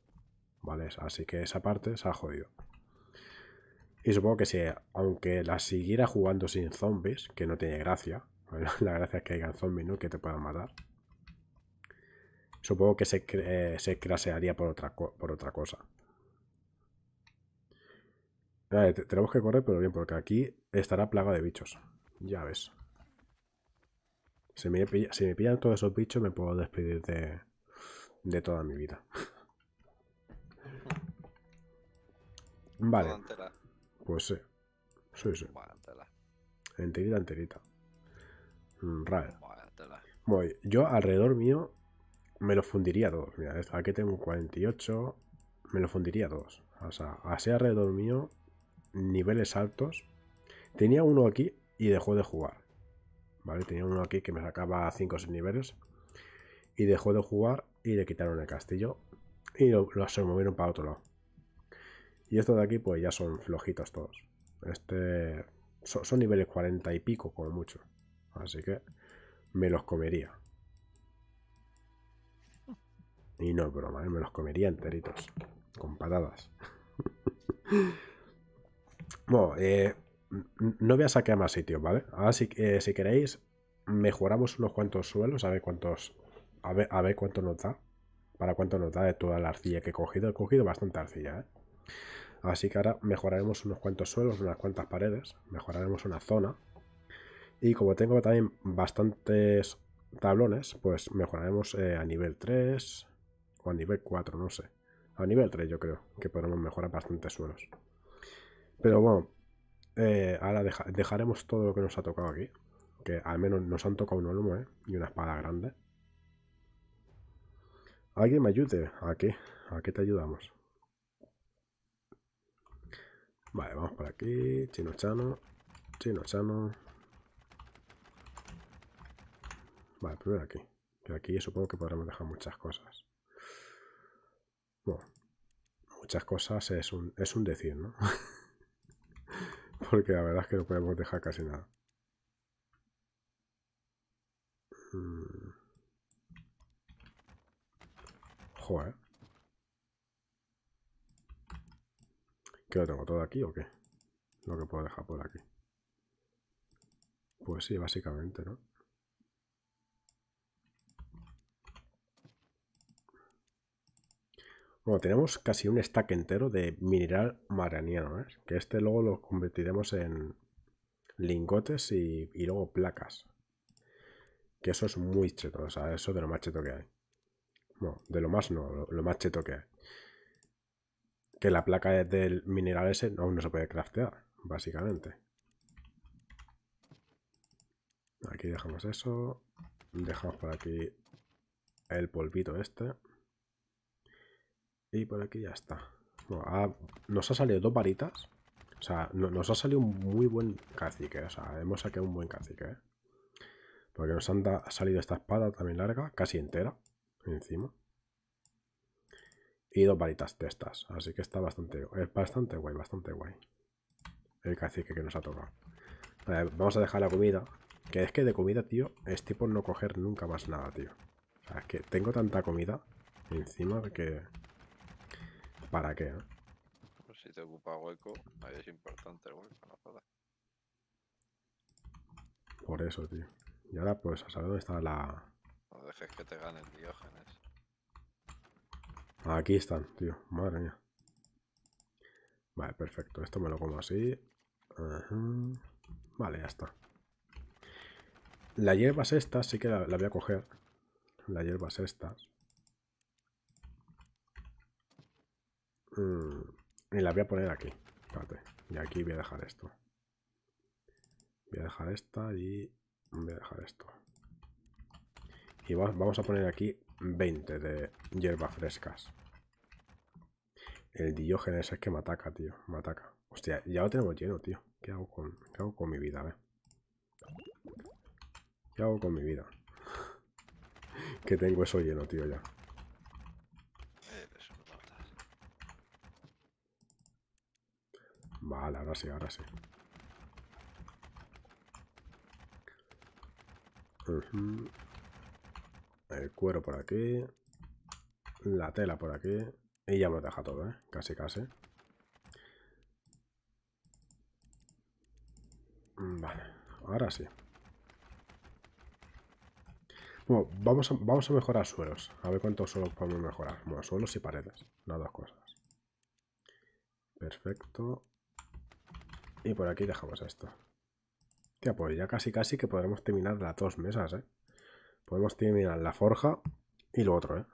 ¿vale? Así que esa parte se ha jodido. Y supongo que si, aunque la siguiera jugando sin zombies, que no tiene gracia, la gracia es que hayan zombies, ¿no? Que te puedan matar. Supongo que se, eh, crasearía por otra, por otra cosa. tenemos que correr, pero bien, porque aquí estará plaga de bichos. Ya ves. Si me, si me pillan todos esos bichos, me puedo despedir de, de toda mi vida. Vale. Pues sí. Sí, sí. Enterita, enterita. Mm, Rare. Voy. Yo alrededor mío me lo fundiría dos, Mira, aquí tengo 48. Me lo fundiría dos O sea, así alrededor mío, niveles altos. Tenía uno aquí y dejó de jugar. ¿Vale? Tenía uno aquí que me sacaba 5 o 6 niveles. Y dejó de jugar y le quitaron el castillo. Y lo, lo se para otro lado. Y estos de aquí, pues ya son flojitos todos. Este. Son, niveles 40 y pico, como mucho. Así que me los comería. Y no es broma, ¿eh? me los comería enteritos. Con patadas. bueno, eh, no voy a sacar más sitios, ¿vale? Ahora si, eh, si queréis, mejoramos unos cuantos suelos, a ver cuántos. A a ver cuánto nos da. Para cuánto nos da de toda la arcilla que he cogido. He cogido bastante arcilla, ¿eh? Así que ahora mejoraremos unos cuantos suelos, unas cuantas paredes, mejoraremos una zona. Y como tengo también bastantes tablones, pues mejoraremos eh, a nivel 3 o a nivel 4, no sé. A nivel 3 yo creo que podemos mejorar bastantes suelos. Pero bueno, eh, ahora dejaremos todo lo que nos ha tocado aquí. Que al menos nos han tocado un olmo eh, y una espada grande. Alguien me ayude. Aquí, aquí te ayudamos. Vale, vamos por aquí. Chino Chano. Chino Chano. Vale, primero aquí. Yo aquí supongo que podremos dejar muchas cosas. Bueno, muchas cosas es un, es un decir, ¿no? Porque la verdad es que no podemos dejar casi nada. Mm. Joder. ¿Qué lo tengo todo aquí o qué? Lo que puedo dejar por aquí. Pues sí, básicamente, ¿no? Bueno, tenemos casi un stack entero de mineral maraniano, ¿eh? Que este luego lo convertiremos en lingotes y, luego placas. Que eso es muy cheto, o sea, eso de lo más cheto que hay. Bueno, de lo más no, lo, lo más cheto que hay que la placa del mineral ese aún no se puede craftear, básicamente. Aquí dejamos eso. Dejamos por aquí el polvito este. Y por aquí ya está. Ah, nos ha salido dos varitas. O sea, nos ha salido un muy buen cacique. O sea, hemos sacado un buen cacique. ¿eh? Porque nos ha salido esta espada también larga, casi entera, encima y dos varitas de estas. Así que está bastante, es bastante guay, bastante guay. El cacique que nos ha tocado. vamos a dejar la comida. Que es que de comida, tío, es tipo no coger nunca más nada, tío. O sea, es que tengo tanta comida encima que... ¿Para qué? Pues si te ocupa hueco, ahí es importante hueco, Por eso, tío. Y ahora, pues, a saber dónde está la... No dejes que te gane el diógenes. Aquí están, tío. Madre mía. Vale, perfecto. Esto me lo como así. Vale, ya está. La hierba esta sí que la, voy a coger. La hierba sexta. Mm. y la voy a poner aquí. Espérate. Y aquí voy a dejar esto. Voy a dejar esta y voy a dejar esto. Y vamos a poner aquí 20 de hierbas frescas. El diógenes es que me ataca, tío. Me ataca. Hostia, ya lo tenemos lleno, tío. ¿Qué hago con, qué hago con mi vida? A ¿Qué hago con mi vida? que tengo eso lleno, tío, ya. Vale, ahora sí, ahora sí el cuero por aquí, la tela por aquí y ya me lo deja todo, ¿eh? casi casi. Mm, vale, ahora sí. Bueno, vamos a, vamos a mejorar suelos. A ver cuántos suelos podemos mejorar. Bueno, suelos y paredes. Las dos cosas. Perfecto. Y por aquí dejamos esto. te pues ya casi casi que podremos terminar las dos mesas, ¿eh? Podemos terminar la forja y lo otro, ¿eh?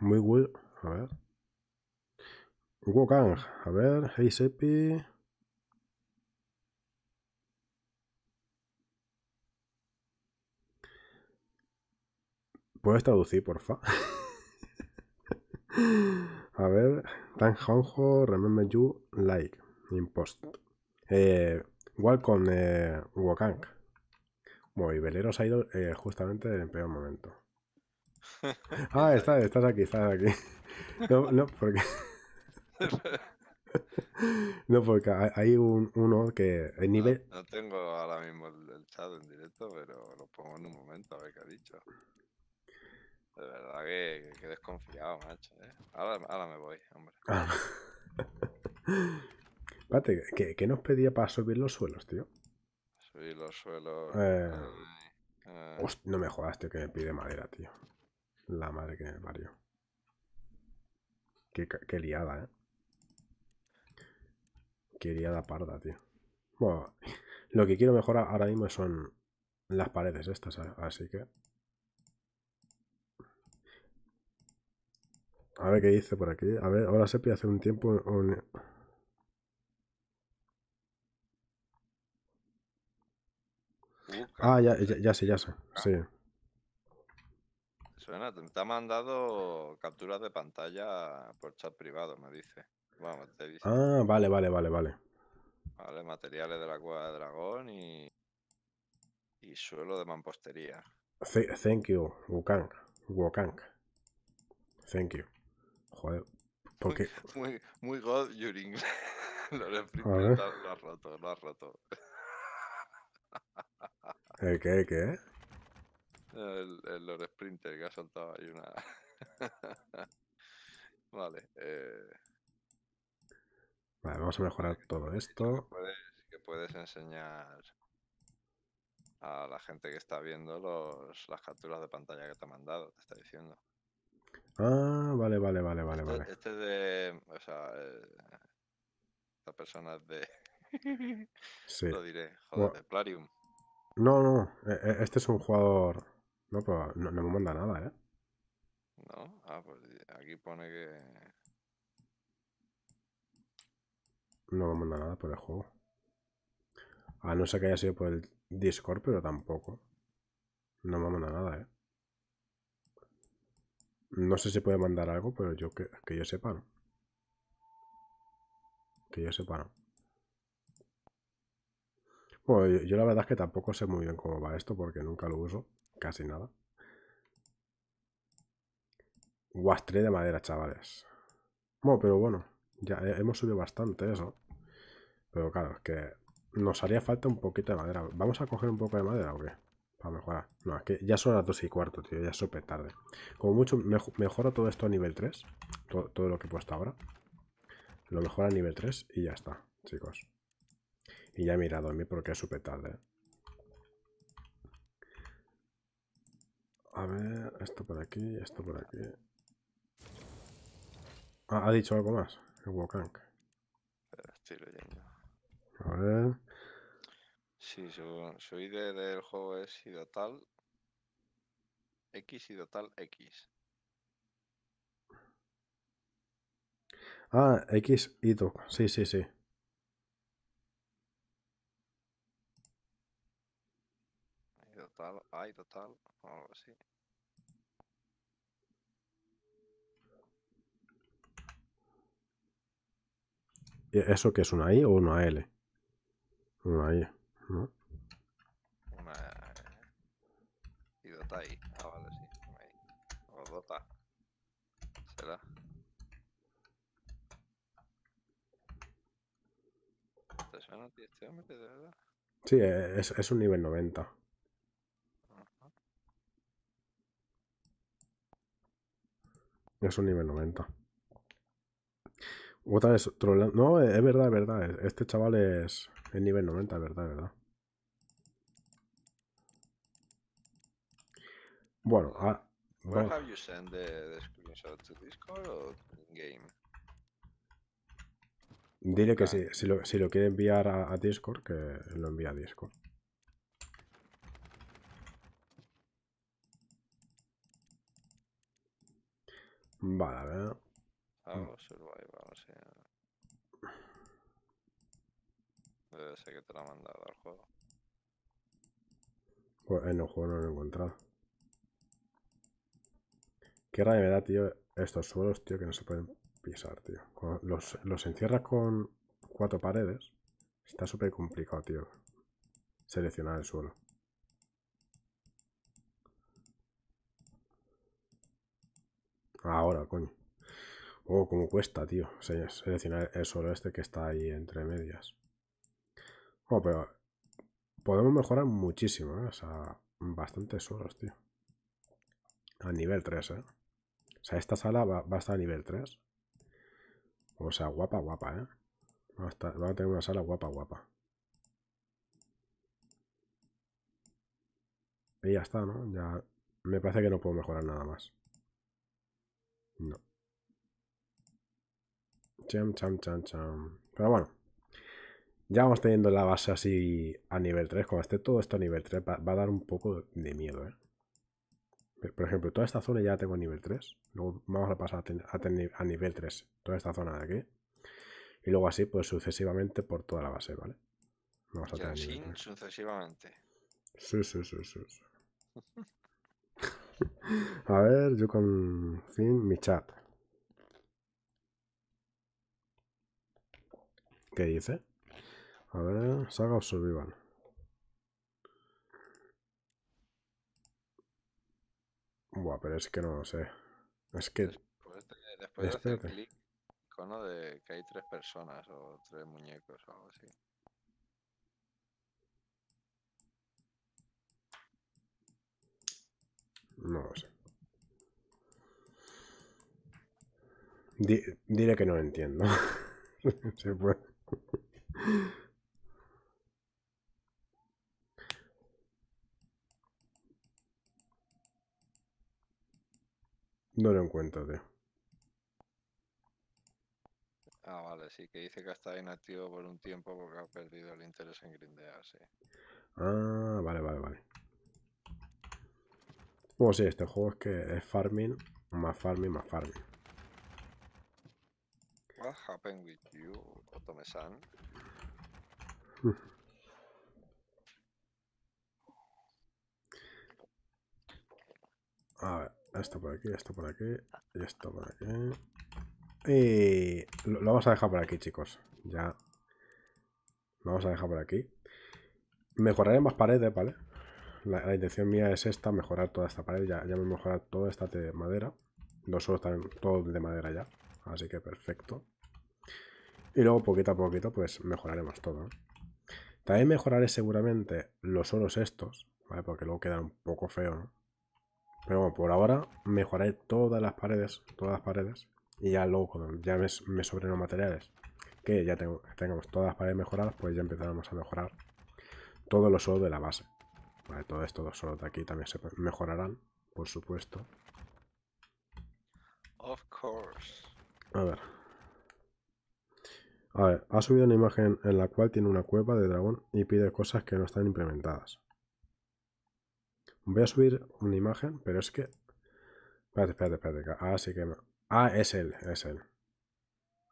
Muy bueno. A ver. Wokang A ver. Hey ¿Puedes traducir, porfa? a ver. Tan remember you, like, impost. Eh, con eh, velero se ha ido eh, justamente en el peor momento. Ah, está, estás aquí, estás aquí. No, no, porque. No, porque hay uno que nivel. No, tengo ahora mismo el, chat en directo, pero lo pongo en un momento a ver qué ha dicho. De verdad que, que desconfiado, macho. ¿eh? Ahora, me voy, hombre. Ah. Espérate, ¿qué, nos pedía para subir los suelos, tío? Y los suelos. Eh... eh, eh. no me jodas, que me pide madera, tío. La madre que me parió. Qué, liada, eh. Qué liada parda, tío. Bueno, lo que quiero mejorar ahora mismo son las paredes estas, así que... A ver qué hice por aquí. A ver, ahora se pide hace un tiempo un, Ah, ya, ya, ya sé, ya sé. Ah. Sí. Suena, te ha mandado capturas de pantalla por chat privado, me dice. Ah, vale, vale, vale, vale. Vale, materiales de la cueva de dragón y. Y suelo de mampostería. thank you, Wukang. Wukang. Thank you. Joder. Porque... Muy, muy, god your lo, lo has roto, lo has roto. qué? qué? El, el Lord Sprinter que ha soltado ahí una. vale. Eh. Vale, vamos a mejorar todo esto. Que puedes, enseñar a la gente que está viendo los, las capturas de pantalla que te ha mandado, te está diciendo. Ah, vale, vale, vale, vale, este, vale. Este de. O sea, eh, esta persona es de. sí. Lo diré, joder, de Plarium. No, no, e, e, este es un jugador... No, pero no, me manda nada, ¿eh? No, ah, pues aquí pone que... No me manda nada por el juego. A no ser que haya sido por el Discord, pero tampoco. No me manda nada, ¿eh? No sé si puede mandar algo, pero yo que, que yo sepa, Que yo sepa, pues, yo la verdad es que tampoco sé muy bien cómo va esto porque nunca lo uso, casi nada. Guastre de madera, chavales. Bueno, pero bueno, ya hemos subido bastante eso. Pero claro, es que nos haría falta un poquito de madera. ¿Vamos a coger un poco de madera o qué? Para mejorar. No, es que ya son las 2 y cuarto, tío. Ya es súper tarde. Como mucho, mejora todo esto a nivel 3. Todo, lo que he puesto ahora. Lo mejora a nivel 3 y ya está, chicos. Y ya he mirado a mí porque supe tarde. A ver, esto por aquí, esto por aquí. Ah, ha dicho algo más. El Wokank. Estoy leyendo. A ver. Sí, su, ID del juego es Idotal X Idotal X. Ah, X Ido. Sí, sí, sí. total, hay total, o algo así. ¿E-, ¿Eso qué es una I o una L? Una I, ¿no? Una e. y dota I. Ah, vale, sí. Una I. O dota. Será. ¿Te suena, tío? Este hombre, de verdad. Sí, e, es, es un nivel 90. Es un nivel 90. Otra vez trollando. No, eh, es verdad, es verdad. Este chaval es, nivel 90, es verdad, es verdad. Bueno, diré ah, have you screenshot Discord o game? Dile que ah. si, si, lo, quiere enviar a, a Discord, que lo envía a Discord. Vale, a ver. Hago mm. Debe ser que te lo ha mandado al juego. Pues en eh, el juego no lo he encontrado. Qué rabia me da, tío, estos suelos, tío, que no se pueden pisar, tío. los, los encierras con cuatro paredes. Está súper complicado, tío. Seleccionar el suelo. Ahora, coño. Oh, como cuesta, tío. Seleccionar el este que está ahí entre medias. Oh, pero podemos mejorar muchísimo, ¿eh? O sea, bastantes suelos, tío. A nivel 3, ¿eh? O sea, esta sala va, a estar a nivel 3. O sea, guapa, guapa, ¿eh? Va a, va a tener una sala guapa, guapa. Y ya está, ¿no? Ya me parece que no puedo mejorar nada más. No. Cham, cham, cham, cham. Pero bueno. Ya vamos teniendo la base así a nivel 3. Cuando esté todo esto a nivel 3 va, a dar un poco de miedo, ¿eh? Por ejemplo, toda esta zona ya la tengo a nivel 3. Luego vamos a pasar a, nivel 3. Toda esta zona de aquí. Y luego así, pues sucesivamente por toda la base, ¿vale? Vamos Así, sucesivamente. Sí, sí, sí, sí. A ver, yo con fin mi chat. ¿Qué dice? A ver, saga o survival. Buah, pero es que no lo sé. Es que. Después de, este hacer clic, icono de que hay tres personas o tres muñecos o algo así. No sé. diré que no lo entiendo. Se puede. No lo encuentro, Ah, vale, sí, que dice que está inactivo por un tiempo porque ha perdido el interés en grindear, sí. Ah, vale, vale, vale. Pues sí, este juego es que es farming, más farming, más farming. What happened with you, A ver, esto por aquí, esto por aquí, y esto por aquí. Y lo, vamos a dejar por aquí, chicos. Ya. Lo vamos a dejar por aquí. Mejoraré más paredes, ¿vale? la, intención mía es esta, mejorar toda esta pared, ya, ya me he mejorado toda esta de madera. los suelos están todos de madera ya, así que perfecto. Y luego poquito a poquito pues mejoraremos todo. También mejoraré seguramente los oros estos, Porque luego quedan un poco feo, Pero bueno, por ahora mejoraré todas las paredes, todas las paredes. Y ya luego cuando ya me, me sobren los materiales, que ya tengamos todas las paredes mejoradas, pues ya empezaremos a mejorar todos los suelos de la base. Vale, todo esto, dos solo de aquí también se mejorarán, por supuesto. A ver. A ver, ha subido una imagen en la cual tiene una cueva de dragón y pide cosas que no están implementadas. Voy a subir una imagen, pero es que... Espérate, espérate, espérate. Ah, sí que... Ah, es él, es él.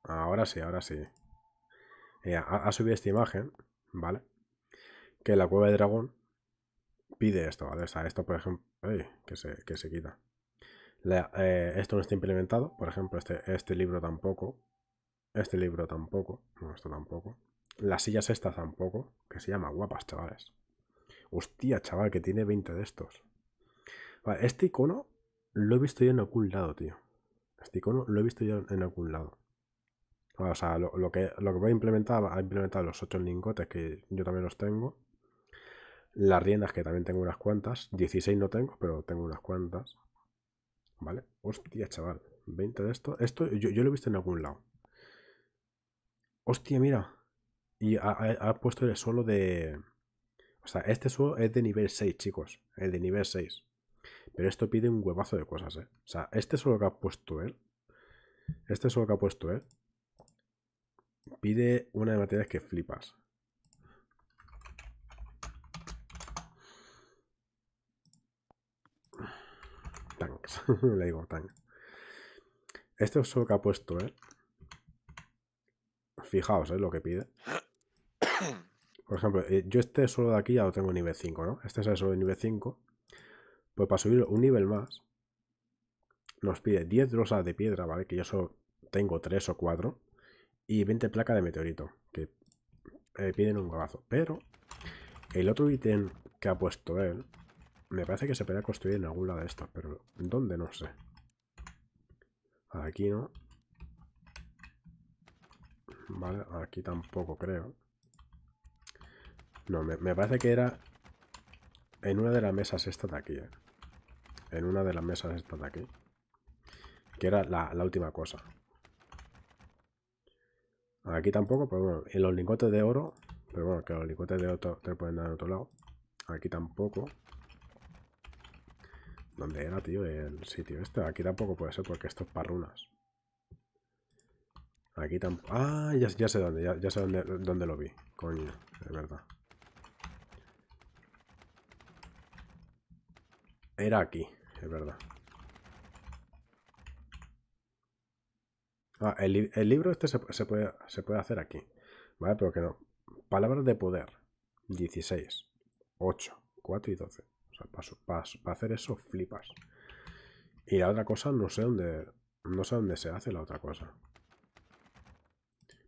Ahora sí, ahora sí. ha, subido esta imagen, ¿vale? Que la cueva de dragón pide esto, ¿vale? O sea, esto, por ejemplo, que, se, que, se, quita. Eh, esto no está implementado, por ejemplo, este, este libro tampoco. Este libro tampoco, no, esto tampoco. Las sillas estas tampoco, que se llama guapas, chavales. Hostia, chaval, que tiene 20 de estos. Vale, este icono lo he visto yo en algún lado, tío. Este icono lo he visto yo en algún lado. o sea, lo, que, lo que voy a implementar, va a implementar los 8 lingotes que yo también los tengo. Las riendas, que también tengo unas cuantas. 16 no tengo, pero tengo unas cuantas. ¿Vale? Hostia, chaval. 20 de esto. Esto yo, lo he visto en algún lado. Hostia, mira. Y ha, puesto el suelo de... O sea, este suelo es de nivel 6, chicos. El de nivel 6. Pero esto pide un huevazo de cosas, ¿eh? O sea, este suelo que ha puesto él. Este suelo que ha puesto él. Pide una de materias que flipas. Le digo Este es solo que ha puesto, ¿eh? Fijaos, ¿eh? Lo que pide. Por ejemplo, eh, yo este solo de aquí ya lo tengo nivel 5, ¿no? Este es el solo de nivel 5. Pues para subir un nivel más, nos pide 10 rosas de piedra, ¿vale? Que yo solo tengo 3 o 4. Y 20 placas de meteorito, que eh, piden un gabazo. Pero el otro ítem que ha puesto él me parece que se podría construir en alguna de estas pero ¿dónde? No sé. Aquí no. Vale, aquí tampoco creo. No, me, parece que era en una de las mesas estas de aquí. ¿eh? En una de las mesas estas de aquí. Que era la, última cosa. Aquí tampoco, pero bueno, en los lingotes de oro. Pero bueno, que los lingotes de oro te pueden dar en otro lado. Aquí tampoco. ¿Dónde era, tío? El sitio este. Aquí tampoco puede ser porque esto es para Aquí tampoco... Ah, ya, sé dónde. Ya, sé dónde, lo vi. Coño, es verdad. Era aquí, es verdad. Ah, el, libro este se, puede, se puede hacer aquí. Vale, pero que no. Palabras de poder. 16, 8, 4 y 12 para, hacer eso flipas. Y la otra cosa no sé dónde. No sé dónde se hace la otra cosa.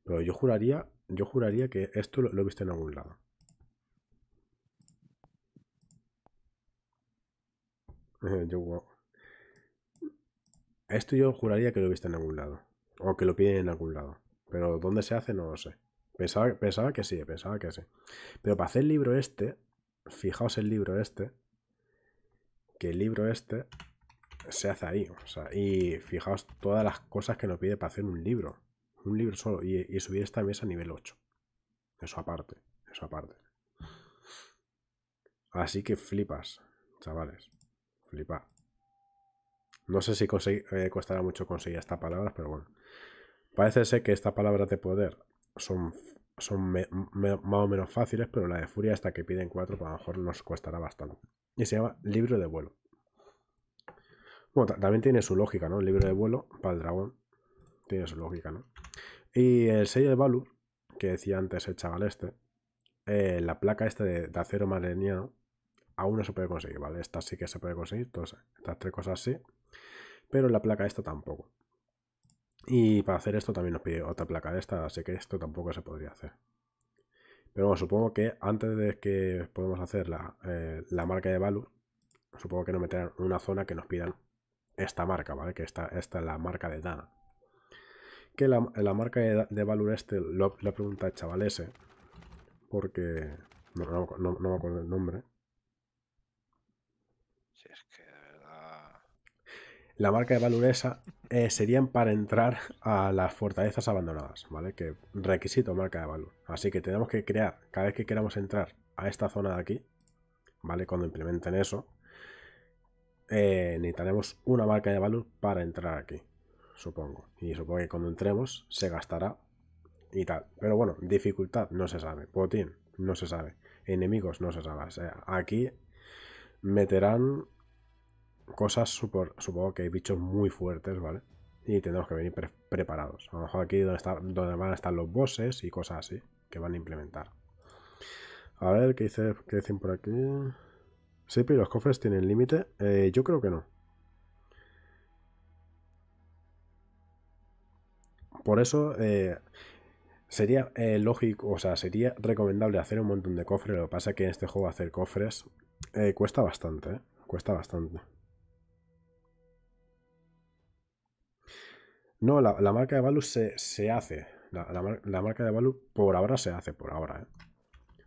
Pero yo juraría. Yo juraría que esto lo, he visto en algún lado. Eh, esto yo juraría que lo he visto en algún lado. O que lo piden en algún lado. Pero dónde se hace no lo sé. Pensaba, pensaba que sí, pensaba que sí. Pero para hacer el libro este, fijaos el libro este, que el libro este se hace ahí. y fijaos todas las cosas que nos pide para hacer un libro. Un libro solo. Y, subir esta mesa a nivel 8. Eso aparte. Eso aparte. Así que flipas, chavales. Flipa. No sé si eh, costará mucho conseguir esta palabra, pero bueno. Parece ser que estas palabras de poder son, son más o menos fáciles, pero la de furia hasta que piden 4 para pues a lo mejor nos costará bastante y se llama libro de vuelo. Bueno, también tiene su lógica, ¿no? El libro de vuelo para el dragón tiene su lógica, ¿no? Y el sello de balú que decía antes el chaval este, eh, la placa esta de, acero maleniano aún no se puede conseguir, ¿vale? Esta sí que se puede conseguir, todas estas tres cosas sí, pero la placa esta tampoco. Y para hacer esto también nos pide otra placa de esta, así que esto tampoco se podría hacer. Pero bueno, supongo que antes de que podamos hacer la, eh, marca de valor supongo que nos meterán una zona que nos pidan esta marca, ¿vale? Que esta, esta es la marca de Dana. Que la, la marca de, valor este, lo, la pregunta chaval ese, porque no, no, me acuerdo el nombre. es que de verdad... La marca de valor esa eh, serían para entrar a las fortalezas abandonadas, ¿vale? Que requisito marca de valor. Así que tenemos que crear, cada vez que queramos entrar a esta zona de aquí, ¿vale? Cuando implementen eso, eh, necesitaremos una marca de valor para entrar aquí, supongo. Y supongo que cuando entremos se gastará y tal. Pero bueno, dificultad no se sabe. Botín no se sabe. Enemigos no se sabe. sea, aquí meterán cosas, supongo que hay bichos muy fuertes, ¿vale? Y tenemos que venir preparados. A lo mejor aquí donde, está, donde van a estar los bosses y cosas así que van a implementar. A ver, ¿qué, dice, qué dicen por aquí? Sí, pero los cofres tienen límite. Eh, yo creo que no. Por eso eh, sería eh, lógico, o sea, sería recomendable hacer un montón de cofres. Lo que pasa es que en este juego hacer cofres cuesta bastante, ¿eh? Cuesta bastante. No, la, marca de Valus se, hace. La, marca de Valus por ahora se hace, por ahora. ¿eh?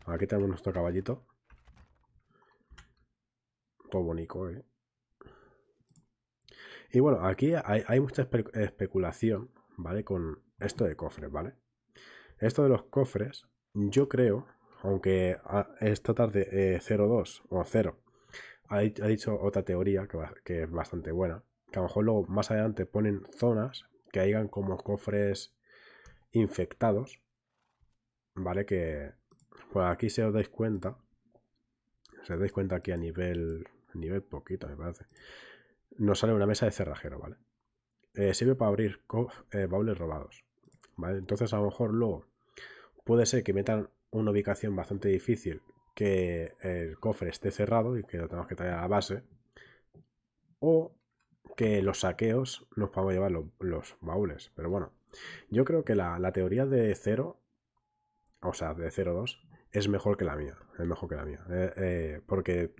Aquí tenemos nuestro caballito. Todo bonito, ¿eh? Y bueno, aquí hay, mucha especulación, ¿vale? Con esto de cofres, ¿vale? Esto de los cofres, yo creo, aunque esta tarde eh, 0.2 o 0 ha, dicho otra teoría que, que es bastante buena, que a lo mejor luego más adelante ponen zonas caigan como cofres infectados. ¿Vale? Que pues aquí se os dais cuenta. Se dais cuenta que a nivel, a nivel poquito, me parece. Nos sale una mesa de cerrajero, ¿vale? Eh, sirve para abrir eh, robados. ¿Vale? Entonces a lo mejor luego puede ser que metan una ubicación bastante difícil que el cofre esté cerrado y que lo tenemos que traer a la base. O que los saqueos los podemos llevar los, baúles. Pero bueno, yo creo que la, teoría de 0, o sea, de 0-2, es mejor que la mía. Es mejor que la mía. Eh, eh, porque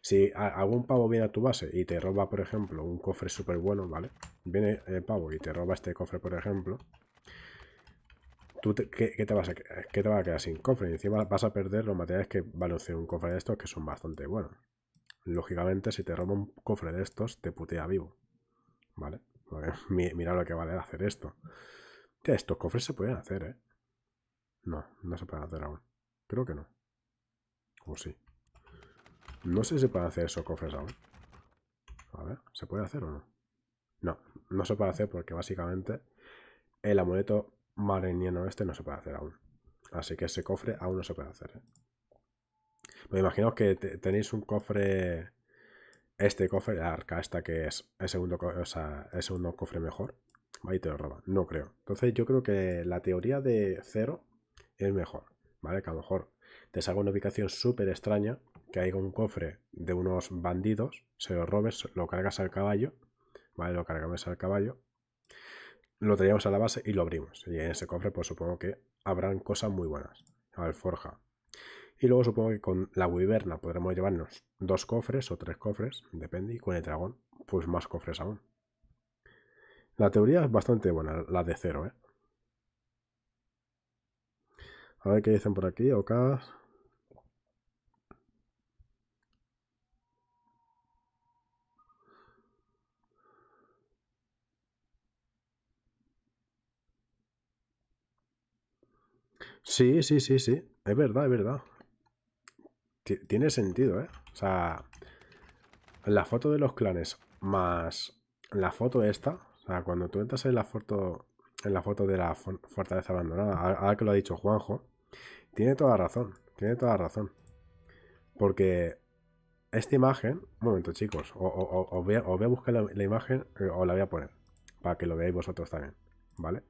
si algún pavo viene a tu base y te roba, por ejemplo, un cofre súper bueno, ¿vale? Viene el pavo y te roba este cofre, por ejemplo. ¿Tú qué, te vas a, qué te vas a quedar sin cofre? Y encima vas a perder los materiales que valen un cofre de estos que son bastante buenos lógicamente, si te roba un cofre de estos, te putea vivo. ¿Vale? mira lo que vale hacer esto. que estos cofres se pueden hacer, ¿eh? No, no se pueden hacer aún. Creo que no. O sí. No sé si se pueden hacer esos cofres aún. A ver, ¿se puede hacer o no? No, no se puede hacer porque básicamente el amuleto mareniano este no se puede hacer aún. Así que ese cofre aún no se puede hacer, ¿eh? Me imagino que tenéis un cofre, este cofre, la arca esta que es el segundo, o cofre mejor. y te lo roban, no creo. Entonces yo creo que la teoría de cero es mejor, ¿vale? Que a lo mejor te salga una ubicación súper extraña, que haya un cofre de unos bandidos, se lo robes, lo cargas al caballo, ¿vale? Lo cargamos al caballo, lo traemos a la base y lo abrimos. Y en ese cofre, pues supongo que habrán cosas muy buenas. Alforja, y luego supongo que con la Wiberna podremos llevarnos dos cofres o tres cofres, depende, y con el dragón, pues más cofres aún. La teoría es bastante buena, la de cero, ¿eh? A ver qué dicen por aquí, Ocas. Sí, sí, sí, sí. Es verdad, es verdad tiene sentido, ¿eh? O sea, la foto de los clanes más la foto esta, o sea, cuando tú entras en la foto, en la foto de la fortaleza abandonada, ahora que lo ha dicho Juanjo, tiene toda razón, tiene toda razón. Porque esta imagen, un momento chicos, os, voy, a, buscar la, imagen, eh, o la voy a poner, para que lo veáis vosotros también, ¿vale?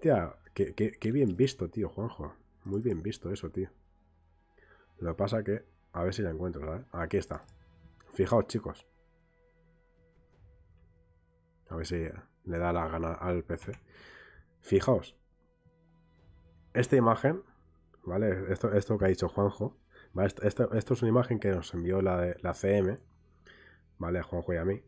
Tía, qué, qué bien visto, tío, Juanjo. Muy bien visto eso, tío. Lo que pasa que... A ver si la encuentro, Aquí está. Fijaos, chicos. A ver si le da la gana al PC. Fijaos. Esta imagen, ¿vale? Esto, esto que ha dicho Juanjo. Esto, esto, es una imagen que nos envió la, de, la CM, ¿vale? Juanjo y a mí.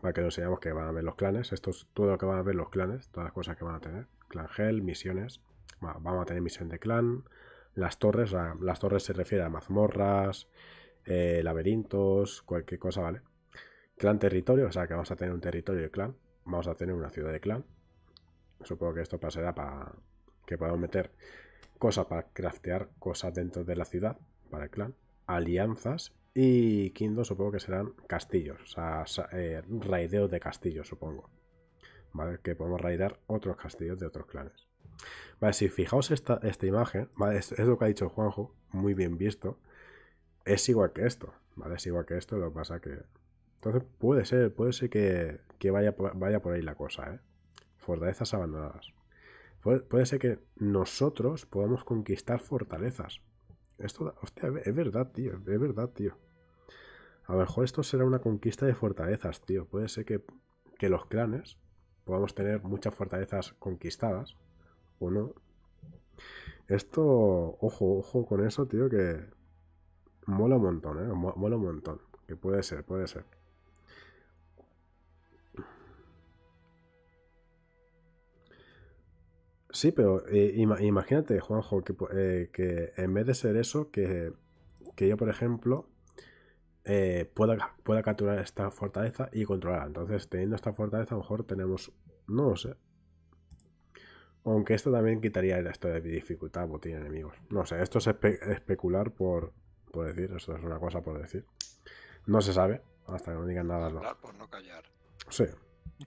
Para que nos enseñamos que van a ver los clanes. Esto es todo lo que van a ver los clanes. Todas las cosas que van a tener. Clan gel misiones. vamos a tener misión de clan las torres, las torres se refiere a mazmorras, eh, laberintos, cualquier cosa, ¿vale? Clan territorio, o sea que vamos a tener un territorio de clan, vamos a tener una ciudad de clan. Supongo que esto pasará para que podamos meter cosas para craftear cosas dentro de la ciudad, para el clan, alianzas y kindos supongo que serán castillos, o sea, eh, raideos de castillos, supongo. ¿Vale? Que podemos raidar otros castillos de otros clanes. Vale, si fijaos esta, imagen, ¿vale? es, lo que ha dicho Juanjo, muy bien visto. Es igual que esto, ¿vale? Es igual que esto, lo que pasa que... Entonces puede ser, puede ser que, vaya, vaya por ahí la cosa, ¿eh? Fortalezas abandonadas. puede ser que nosotros podamos conquistar fortalezas. Esto, hostia, es verdad, tío, es verdad, tío. A lo mejor esto será una conquista de fortalezas, tío. Puede ser que, que los clanes podamos tener muchas fortalezas conquistadas bueno, Esto, ojo, ojo con eso, tío, que mola un montón, ¿eh? Mola un montón. Que puede ser, puede ser. Sí, pero eh, imagínate, Juanjo, eh, que, en vez de ser eso, que, yo, por ejemplo, eh, pueda, pueda capturar esta fortaleza y controlarla. Entonces, teniendo esta fortaleza, a lo mejor tenemos, no lo sé, aunque esto también quitaría esto de dificultad, botín, enemigos. No sé, esto es especular por, decir, Eso es una cosa por decir. No se sabe, hasta que no digan nada. No. por no callar. Sí,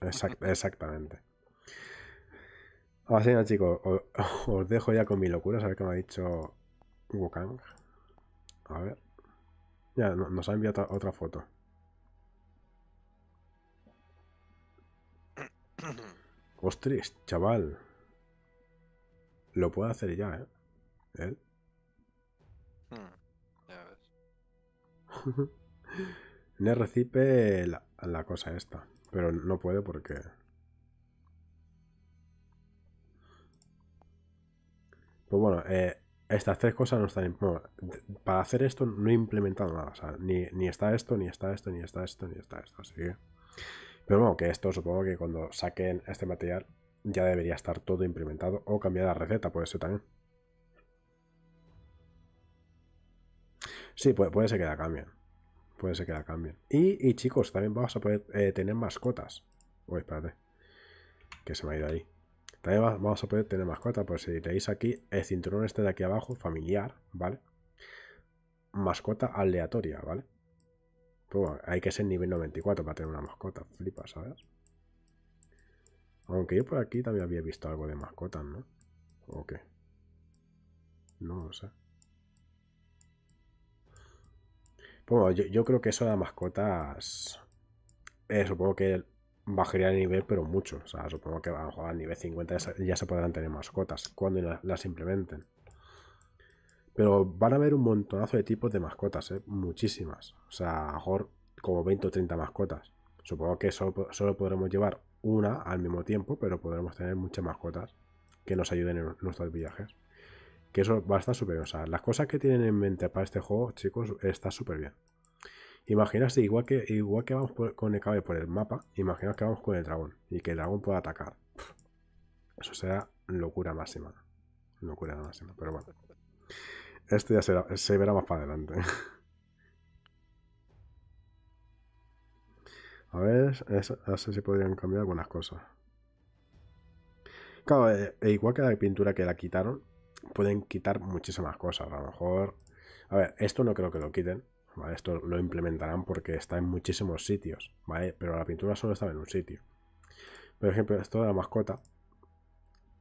exactamente. Así nada, chicos, os, dejo ya con mi locura, a ver qué me ha dicho Wukang. A ver. Ya, nos ha enviado otra, foto. Ostras, chaval. Lo puedo hacer ya, ¿eh? ¿Eh? Hmm, la, cosa esta. Pero no puedo porque Pues bueno, eh, estas tres cosas no están. para hacer esto no he implementado nada. ni, ni, está esto, ni está esto, ni está esto, ni está esto. Así Pero bueno, que esto supongo que cuando saquen este material ya debería estar todo implementado o cambiar la receta, puede ser también. Sí, puede, puede ser que la cambien. Puede ser que la cambien. Y, chicos, también vamos a poder eh, tener mascotas. Uy, espérate. Que se me ha ido ahí. También vamos a poder tener mascotas. Pues si tenéis aquí el cinturón este de aquí abajo, familiar, ¿vale? Mascota aleatoria, ¿vale? Pues hay que ser nivel 94 para tener una mascota. Flipa, ¿sabes? Aunque yo por aquí también había visto algo de mascotas, ¿no? ¿O qué? No o sé. Bueno, yo, creo que eso de mascotas... Eh, supongo que bajaría el nivel, pero mucho. O sea, supongo que a jugar al nivel 50 ya se, podrán tener mascotas cuando las, implementen. Pero van a haber un montonazo de tipos de mascotas, ¿eh? muchísimas. O sea, mejor como 20 o 30 mascotas. Supongo que solo podremos llevar una al mismo tiempo, pero podremos tener muchas mascotas que nos ayuden en nuestros viajes. Que eso va a estar súper O sea, las cosas que tienen en mente para este juego, chicos, está súper bien. Imaginaos, igual que, igual que vamos con el cable por el mapa, imagina que vamos con el dragón y que el dragón pueda atacar. Eso será locura máxima. Locura máxima, pero bueno. Esto ya será, se verá más para adelante. A ver, es, así si podrían cambiar algunas cosas. Claro, eh, eh, igual que la pintura que la quitaron, pueden quitar muchísimas cosas. A lo mejor... A ver, esto no creo que lo quiten. Esto lo implementarán porque está en muchísimos sitios. ¿vale? Pero la pintura solo estaba en un sitio. Por ejemplo, esto de la mascota.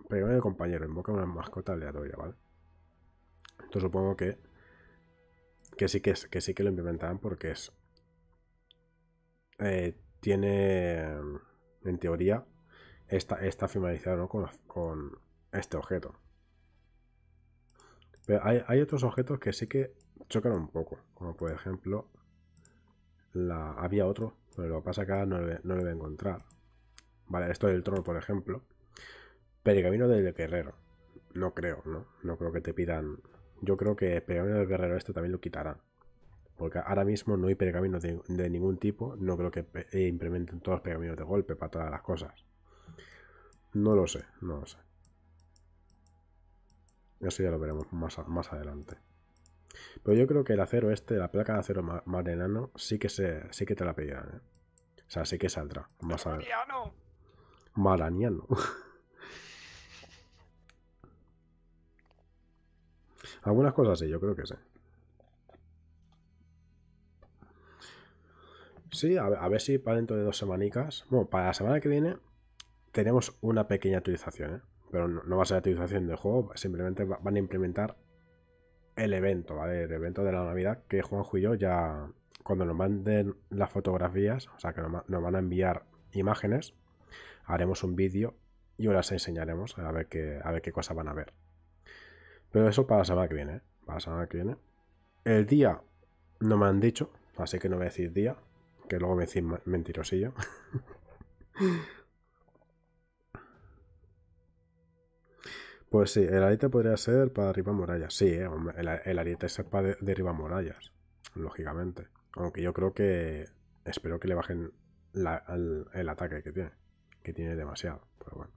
el compañero, invoca una mascota aleatoria, ¿vale? Entonces supongo que, que, sí, que, es, que sí que lo implementarán porque es eh, tiene, mm, en teoría, está, está finalizado con, este objeto. Pero hay, otros objetos que sí que chocan un poco, como por ejemplo, había otro, pero lo que pasa acá no, lo no voy a encontrar. Vale, esto del trono, por ejemplo. Pergamino del guerrero. No creo, ¿no? No creo que te pidan. Yo creo que el pergamino del guerrero este también lo quitarán. Porque ahora mismo no hay pergaminos de, ningún tipo. No creo que eh, implementen todos los pergaminos de golpe para todas las cosas. No lo sé, no lo sé. Eso ya lo veremos más, más adelante. Pero yo creo que el acero este, la placa de acero malaniano sí que, se, sí que te la pedirán. ¿eh? O sea, sí que saldrá. Más Algunas cosas sí, yo creo que sí. Sí, a, ver si para dentro de dos semanicas. Bueno, para la semana que viene tenemos una pequeña actualización, ¿eh? Pero no, va a ser actualización del juego, simplemente van a implementar el evento, ¿vale? El evento de la Navidad que Juanjo y yo ya, cuando nos manden las fotografías, o sea, que nos, van a enviar imágenes, haremos un vídeo y ahora las enseñaremos a ver qué, a ver qué cosas van a ver. Pero eso para la semana que viene, ¿eh? Para la semana que viene. El día no me han dicho, así que no voy a decir día, que luego me decís mentirosillo. pues sí, el ariete podría ser para arriba murallas. Sí, eh, el, el, ariete es para derribar murallas, lógicamente. Aunque yo creo que... Espero que le bajen el, ataque que tiene. Que tiene demasiado, pero bueno.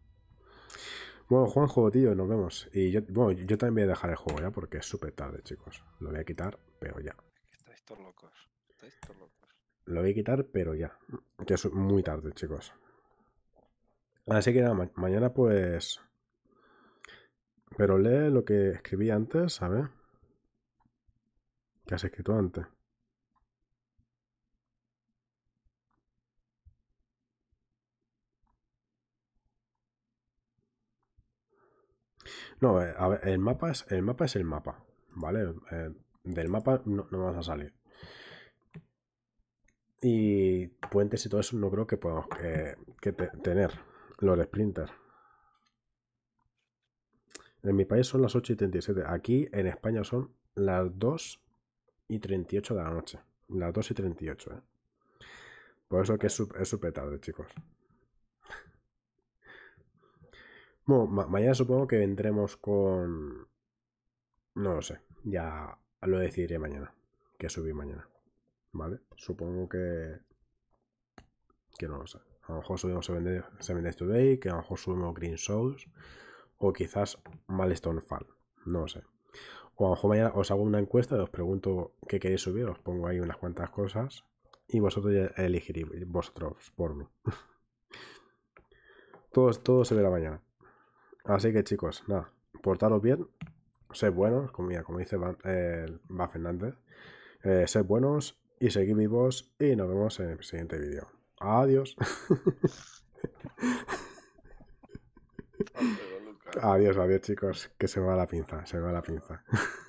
Bueno, Juanjo, tío, nos vemos. Y yo, yo también voy a dejar el juego ya porque es súper tarde, chicos. Lo voy a quitar, pero ya. Estáis todos locos. Estáis todos locos lo voy a quitar, pero ya. Que es muy tarde, chicos. Así que nada, mañana pues... Pero lee lo que escribí antes, ¿sabes? ¿Qué has escrito antes? No, eh, a ver, el mapa es el mapa, es el mapa ¿vale? Eh, del mapa no, no vas a salir. Y puentes y todo eso no creo que podamos que, tener los sprinters. En mi país son las 8 y 37. Aquí en España son las 2 y 38 de la noche. Las 2 y 38, ¿eh? Por eso que es súper tarde, chicos. Bueno, mañana supongo que vendremos con... No lo sé. Ya lo decidiré mañana. Que subí mañana. Supongo que... Que no lo sé. A lo mejor subimos Seven Today, que a lo mejor subimos Green Souls, o quizás Malestone Fall, no lo sé. O a lo mejor mañana os hago una encuesta, y os pregunto qué queréis subir, os pongo ahí unas cuantas cosas y vosotros ya elegiréis vosotros por mí. todo, todo se la mañana. Así que chicos, nada, portaros bien, sed buenos, como, como dice Va eh, Fernández, eh, sed buenos y seguid vivos y nos vemos en el siguiente vídeo. Adiós. adiós, adiós chicos, que se va la pinza, se va la pinza.